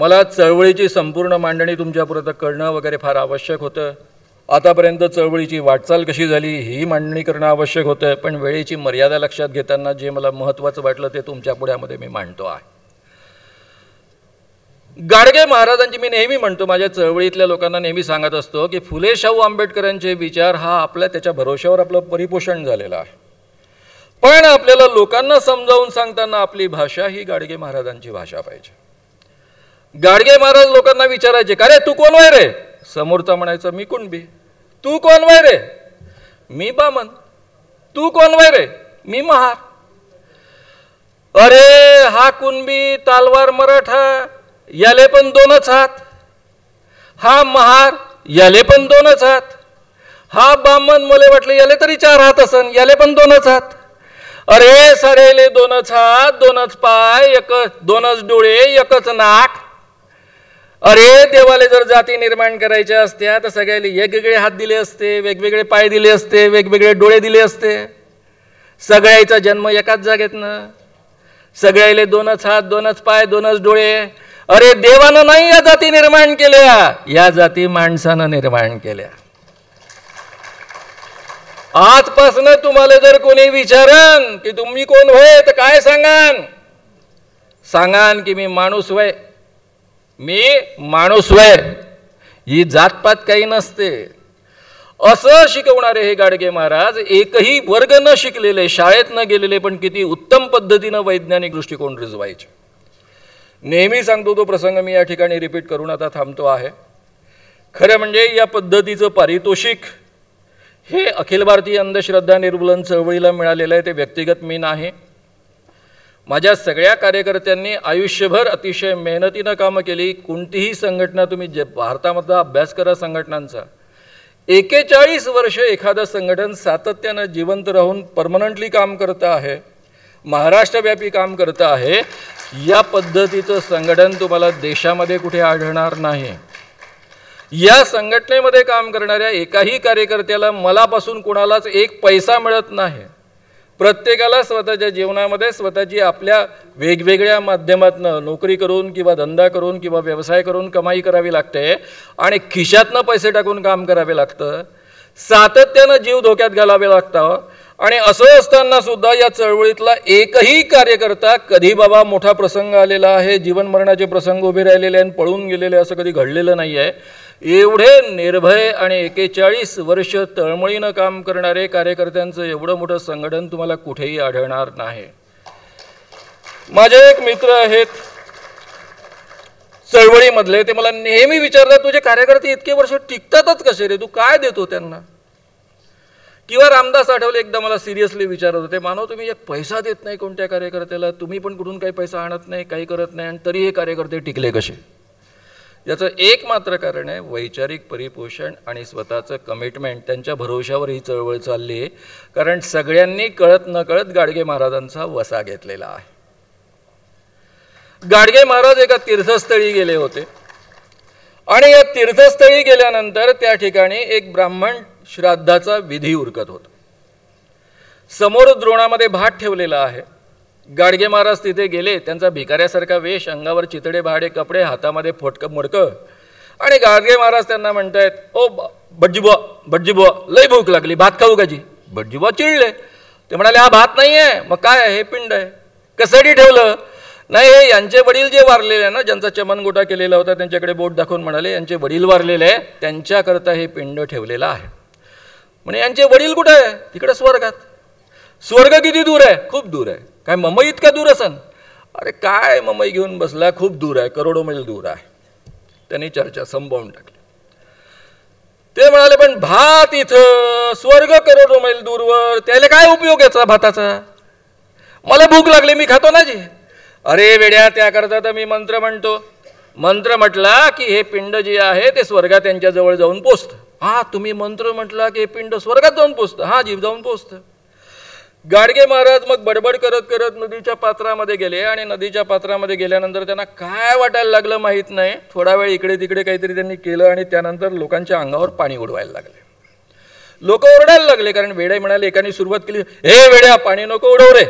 मला चळवळीची संपूर्ण मांडणी तुमच्यापर्यंत करणं वगैरे फार आवश्यक होतं आतापर्यंत चळवळीची वाटचाल कशी झाली ही मांडणी करणं आवश्यक होतं पण वेळेची मर्यादा लक्षात घेताना जे मला महत्त्वाचं वाटलं ते तुमच्या पुढ्यामध्ये मी मांडतो आहे गाडगे महाराजांची मी नेहमी म्हणतो माझ्या चळवळीतल्या लोकांना नेहमी सांगत असतो की फुले शाहू आंबेडकरांचे विचार हा आपल्या त्याच्या भरोश्यावर आपलं परिपोषण झालेला आहे पण आपल्याला लोकांना समजावून सांगताना आपली भाषा ही गाडगे महाराजांची भाषा पाहिजे गाडगे महाराज लोकांना विचारायचे का रे तू कोण वय रे समोरचा म्हणायचं मी कुणबी तू कोण वय रे मी बामन तू कोण वय रे मी महार अरे हा कुणबी तालवार मराठा याले पण दोनच हात हा महार याले पण दोनच हात हा ब्राह्मण मुले वाटले याले तरी चार हात असन याले पण दोनच हात अरे सरेले दोनच हात दोनच पाय एकच दोनच डोळे एकच नाक अरे देवाले जर जाती निर्माण करायच्या असत्या तर सगळ्याला वेगवेगळे हात दिले असते वेगवेगळे पाय दिले असते वेगवेगळे डोळे दिले असते सगळ्याचा जन्म एकाच जागेतनं सगळ्याले दोनच हात दोनच पाय दोनच डोळे अरे देवानं नाही या जाती निर्माण केल्या या जाती माणसानं निर्माण केल्या आजपासनं तुम्हाला जर कोणी विचारन की तुम्ही कोण होय तर काय सांगान सांगान की मी माणूस वय मी माणूस वय ही जातपात काही नसते असं शिकवणारे हे गाडगे महाराज एकही वर्ग न शिकलेले शाळेत न गेलेले पण किती उत्तम पद्धतीनं वैज्ञानिक दृष्टिकोन रुजवायचे नेहमी सांगतो तो प्रसंग मी या ठिकाणी रिपीट करून आता थांबतो आहे खरं म्हणजे या पद्धतीचं पारितोषिक हे अखिल भारतीय अंधश्रद्धा निर्मूलन चळवळीला मिळालेलं आहे ते व्यक्तिगत मी नाही माझ्या सगळ्या कार्यकर्त्यांनी आयुष्यभर अतिशय मेहनतीनं कामं केली कोणतीही संघटना तुम्ही जे भारतामधला अभ्यास करा संघटनांचा एकेचाळीस वर्ष एखादं संघटन सातत्यानं जिवंत राहून परमनंटली काम करतं आहे महाराष्ट्रव्यापी काम करतं आहे या पद्धतीचं संघटन तुम्हाला देशामध्ये कुठे आढळणार नाही या संघटनेमध्ये काम करणाऱ्या एकाही कार्यकर्त्याला मलापासून कुणालाच एक पैसा मिळत नाही प्रत्येकाला स्वतःच्या जीवनामध्ये स्वतःची आपल्या वेगवेगळ्या माध्यमातनं नोकरी करून किंवा धंदा करून किंवा व्यवसाय करून कमाई करावी लागते आणि खिशातनं पैसे टाकून काम करावे लागतं सातत्यानं जीव धोक्यात घालावे लागतं आणि असं असताना सुद्धा या चळवळीतला एकही कार्यकर्ता कधी बाबा मोठा प्रसंग आलेला आहे जीवन मरणाचे प्रसंग उभे राहिलेले आणि पळून गेलेले असं कधी घडलेलं नाही आहे एवढे निर्भय आणि एकेचाळीस वर्ष तळमळीनं काम करणारे कार्यकर्त्यांचं एवढं मोठं संघटन तुम्हाला कुठेही आढळणार नाही माझे एक मित्र आहेत चळवळीमधले ते मला नेहमी विचारतात तुझे कार्यकर्ते इतके वर्ष टिकतातच कसे रे तू काय देतो त्यांना किंवा रामदास आठवले एकदा मला सिरियसली विचारत होते मानव तुम्ही एक पैसा देत नाही कोणत्या कार्यकर्त्याला तुम्ही पण कुठून काही पैसा आणत नाही काही करत नाही आणि तरी हे कार्यकर्ते टिकले कसे याचं एक मात्र कारण आहे वैचारिक परिपोषण आणि स्वतःचं कमिटमेंट त्यांच्या भरवशावर ही चळवळ चालली आहे कारण सगळ्यांनी कळत न कळत गाडगे महाराजांचा वसा घेतलेला आहे गाडगे महाराज एका तीर्थस्थळी गेले होते आणि या तीर्थस्थळी गेल्यानंतर त्या ठिकाणी एक ब्राह्मण श्राद्धाचा विधी उरकत होता समोर द्रोणामध्ये भात ठेवलेला आहे गाडगे महाराज तिथे गेले त्यांचा भिकाऱ्यासारखा वेश अंगावर चितडे भाडे कपडे हातामध्ये फोटकं मोडकं आणि गाडगे महाराज त्यांना म्हणतायत ओ भटजीबुवा भटजीबुवा लय भूक लागली भात खाऊ काजी भटजीबुवा चिडले ते म्हणाले हा भात नाही आहे मग काय आहे हे पिंड आहे कसडी ठेवलं नाही हे यांचे वडील जे वारलेले आहे ना ज्यांचा चमन गोटा केलेला होता त्यांच्याकडे बोट दाखवून म्हणाले यांचे वडील वारलेले आहे त्यांच्याकरता हे पिंड ठेवलेलं आहे म्हणजे यांचे वडील कुठे आहे तिकडे स्वर्गात स्वर्ग किती दूर आहे खूप दूर आहे काय ममई इतका दूर असन अरे काय ममई घेऊन बसला खूप दूर आहे करोडो मैल दूर आहे त्यांनी चर्चा संभवून टाकली ते म्हणाले पण भात इथं स्वर्ग करोडो मैल दूरवर त्याला काय उपयोग याचा भाताचा मला भूक लागली मी खातो ना जी अरे वेड्या त्याकरता तर मी मंत्र म्हणतो मंत्र म्हटला की हे पिंड जे आहे ते स्वर्गात त्यांच्याजवळ जाऊन पोचतं हा तुम्ही मंत्र म्हटला की पिंड स्वर्गात जाऊन पोचतं हा जीव जाऊन पोचतं गाडगे महाराज मग बडबड करत करत नदीच्या पात्रामध्ये गेले आणि नदीच्या पात्रामध्ये गेल्यानंतर त्यांना काय वाटायला लागलं माहीत नाही थोडा वेळ इकडे तिकडे काहीतरी त्यांनी केलं आणि त्यानंतर लोकांच्या अंगावर पाणी उडवायला लागले लोक ओरडायला लागले कारण वेडे म्हणाले एकाने सुरुवात केली हे वेड्या पाणी नको उडव रे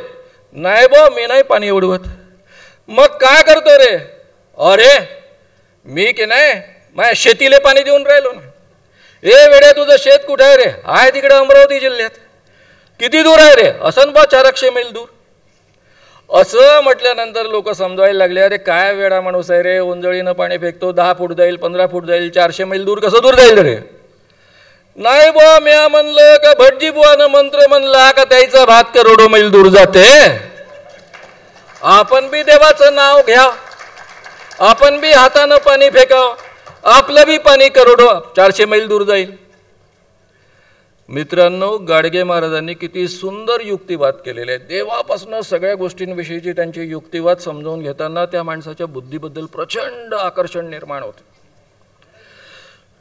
नाही बा मी नाही पाणी उडवत मग काय करतो रे अरे मी की नाही माझ्या शेतीला पाणी देऊन राहिलो ना ए वेड्या तुझं शेत कुठे आहे रे आहे तिकडे अमरावती जिल्ह्यात किती दूर आहे रे असं बा चारशे मैल दूर असं म्हटल्यानंतर लोक समजवायला लागले अरे काय वेडा माणूस आहे रे उंजळीनं पाणी फेकतो दहा फूट जाईल पंधरा फूट जाईल चारशे मैल दूर कसं दूर जाईल रे नाही बुवा म्या म्हणलं का भटजी बुवानं मंत्र म्हणला का त्याचा भात करोडो मैल दूर जाते आपण बी देवाचं नाव घ्या आपण बी हातानं पाणी फेकाव आपलं बी पाणी करोडो चारशे मैल दूर जाईल मित्रांनो गाडगे महाराजांनी किती सुंदर युक्तिवाद केलेले आहेत देवापासून सगळ्या गोष्टींविषयीची त्यांची युक्तिवाद समजावून घेताना त्या माणसाच्या बुद्धीबद्दल प्रचंड आकर्षण निर्माण होते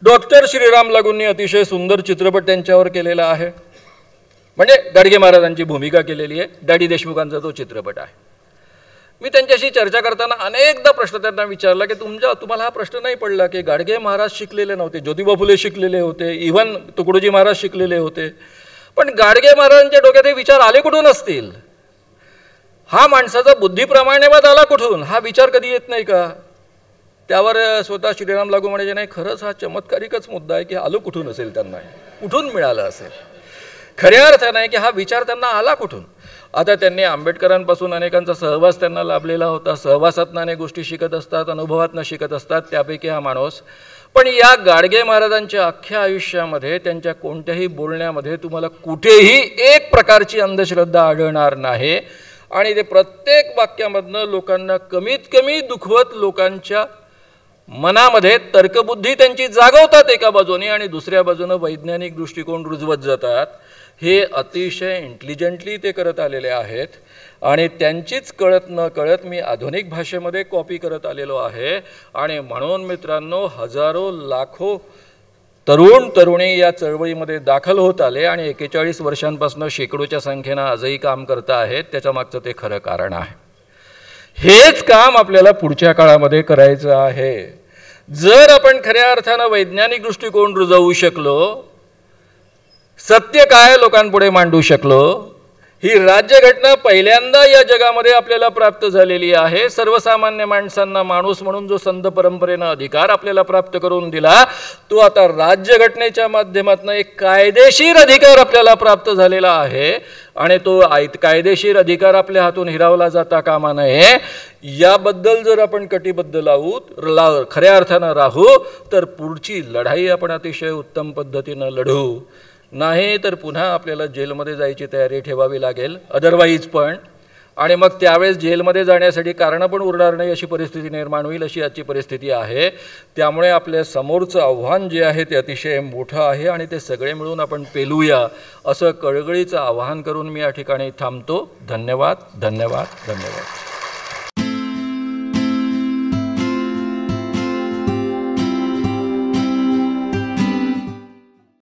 डॉक्टर श्रीराम लागूंनी अतिशय सुंदर चित्रपट त्यांच्यावर केलेला आहे म्हणजे गाडगे महाराजांची भूमिका केलेली आहे डॅडी देशमुखांचा तो चित्रपट आहे मी त्यांच्याशी चर्चा करताना अनेकदा प्रश्न त्यांना विचारला की तुमच्या तुम्हाला हा प्रश्न नाही पडला की गाडगे महाराज शिकलेले नव्हते ज्योतिबा फुले शिकलेले होते इव्हन तुकडोजी महाराज शिकलेले होते पण गाडगे महाराजांच्या डोक्यात हे विचार आले कुठून असतील हा माणसाचा वाद आला कुठून हा विचार कधी येत नाही का त्यावर स्वतः श्रीराम लागू म्हणायचे नाही खरंच हा चमत्कारिकच मुद्दा आहे की आलो कुठून असेल त्यांना कुठून मिळालं असेल खऱ्या अर्थ नाही की हा विचार त्यांना आला कुठून आता त्यांनी आंबेडकरांपासून अनेकांचा सहवास त्यांना लाभलेला होता सहवासातनं अनेक गोष्टी शिकत असतात अनुभवातनं शिकत असतात त्यापैकी हा माणूस पण या गाडगे महाराजांच्या अख्ख्या आयुष्यामध्ये त्यांच्या कोणत्याही बोलण्यामध्ये तुम्हाला कुठेही एक प्रकारची अंधश्रद्धा आढळणार नाही आणि ते प्रत्येक वाक्यामधनं लोकांना कमीत कमी दुखवत लोकांच्या मनामध्ये तर्कबुद्धी त्यांची जागवतात एका बाजूने आणि दुसऱ्या बाजूनं वैज्ञानिक दृष्टिकोन रुजवत जातात हे अतिशय इंटेलिजंटली ते करत आलेले आहेत आणि त्यांचीच कळत न कळत मी आधुनिक भाषेमध्ये कॉपी करत आलेलो आहे आणि म्हणून मित्रांनो हजारो लाखो तरुण तरुणी या चळवळीमध्ये दाखल होत आले आणि एकेचाळीस वर्षांपासून शेकडोच्या संख्येनं आजही काम करत आहेत त्याच्या मागचं ते खरं कारण आहे हेच काम आपल्याला पुढच्या काळामध्ये करायचं आहे जर आपण खऱ्या अर्थानं वैज्ञानिक दृष्टिकोन रुजवू शकलो सत्य काय लोकांपुढे मांडू शकलो ही राज्यघटना पहिल्यांदा या जगामध्ये आपल्याला प्राप्त झालेली आहे सर्वसामान्य माणसांना माणूस म्हणून जो संत परंपरेनं अधिकार आपल्याला प्राप्त करून दिला तो आता राज्यघटनेच्या माध्यमातून एक कायदेशीर अधिकार आपल्याला प्राप्त झालेला आहे आणि तो कायदेशीर अधिकार आपल्या हातून हिरावला जाता कामा नये याबद्दल जर आपण कटिबद्ध लावू ला खऱ्या अर्थानं राहू तर पुढची लढाई आपण अतिशय उत्तम पद्धतीनं लढू नाही तर पुन्हा आपल्याला जेलमध्ये जायची तयारी ठेवावी लागेल अदरवाईज पण आणि मग त्यावेळेस जेलमध्ये जाण्यासाठी कारणं पण उरणार नाही अशी परिस्थिती निर्माण होईल अशी आजची परिस्थिती आहे त्यामुळे आपल्या समोरचं आव्हान जे आहे ते अतिशय मोठं आहे आणि ते सगळे मिळून आपण पेलूया असं कळगळीचं आवाहन करून मी या ठिकाणी थांबतो धन्यवाद धन्यवाद धन्यवाद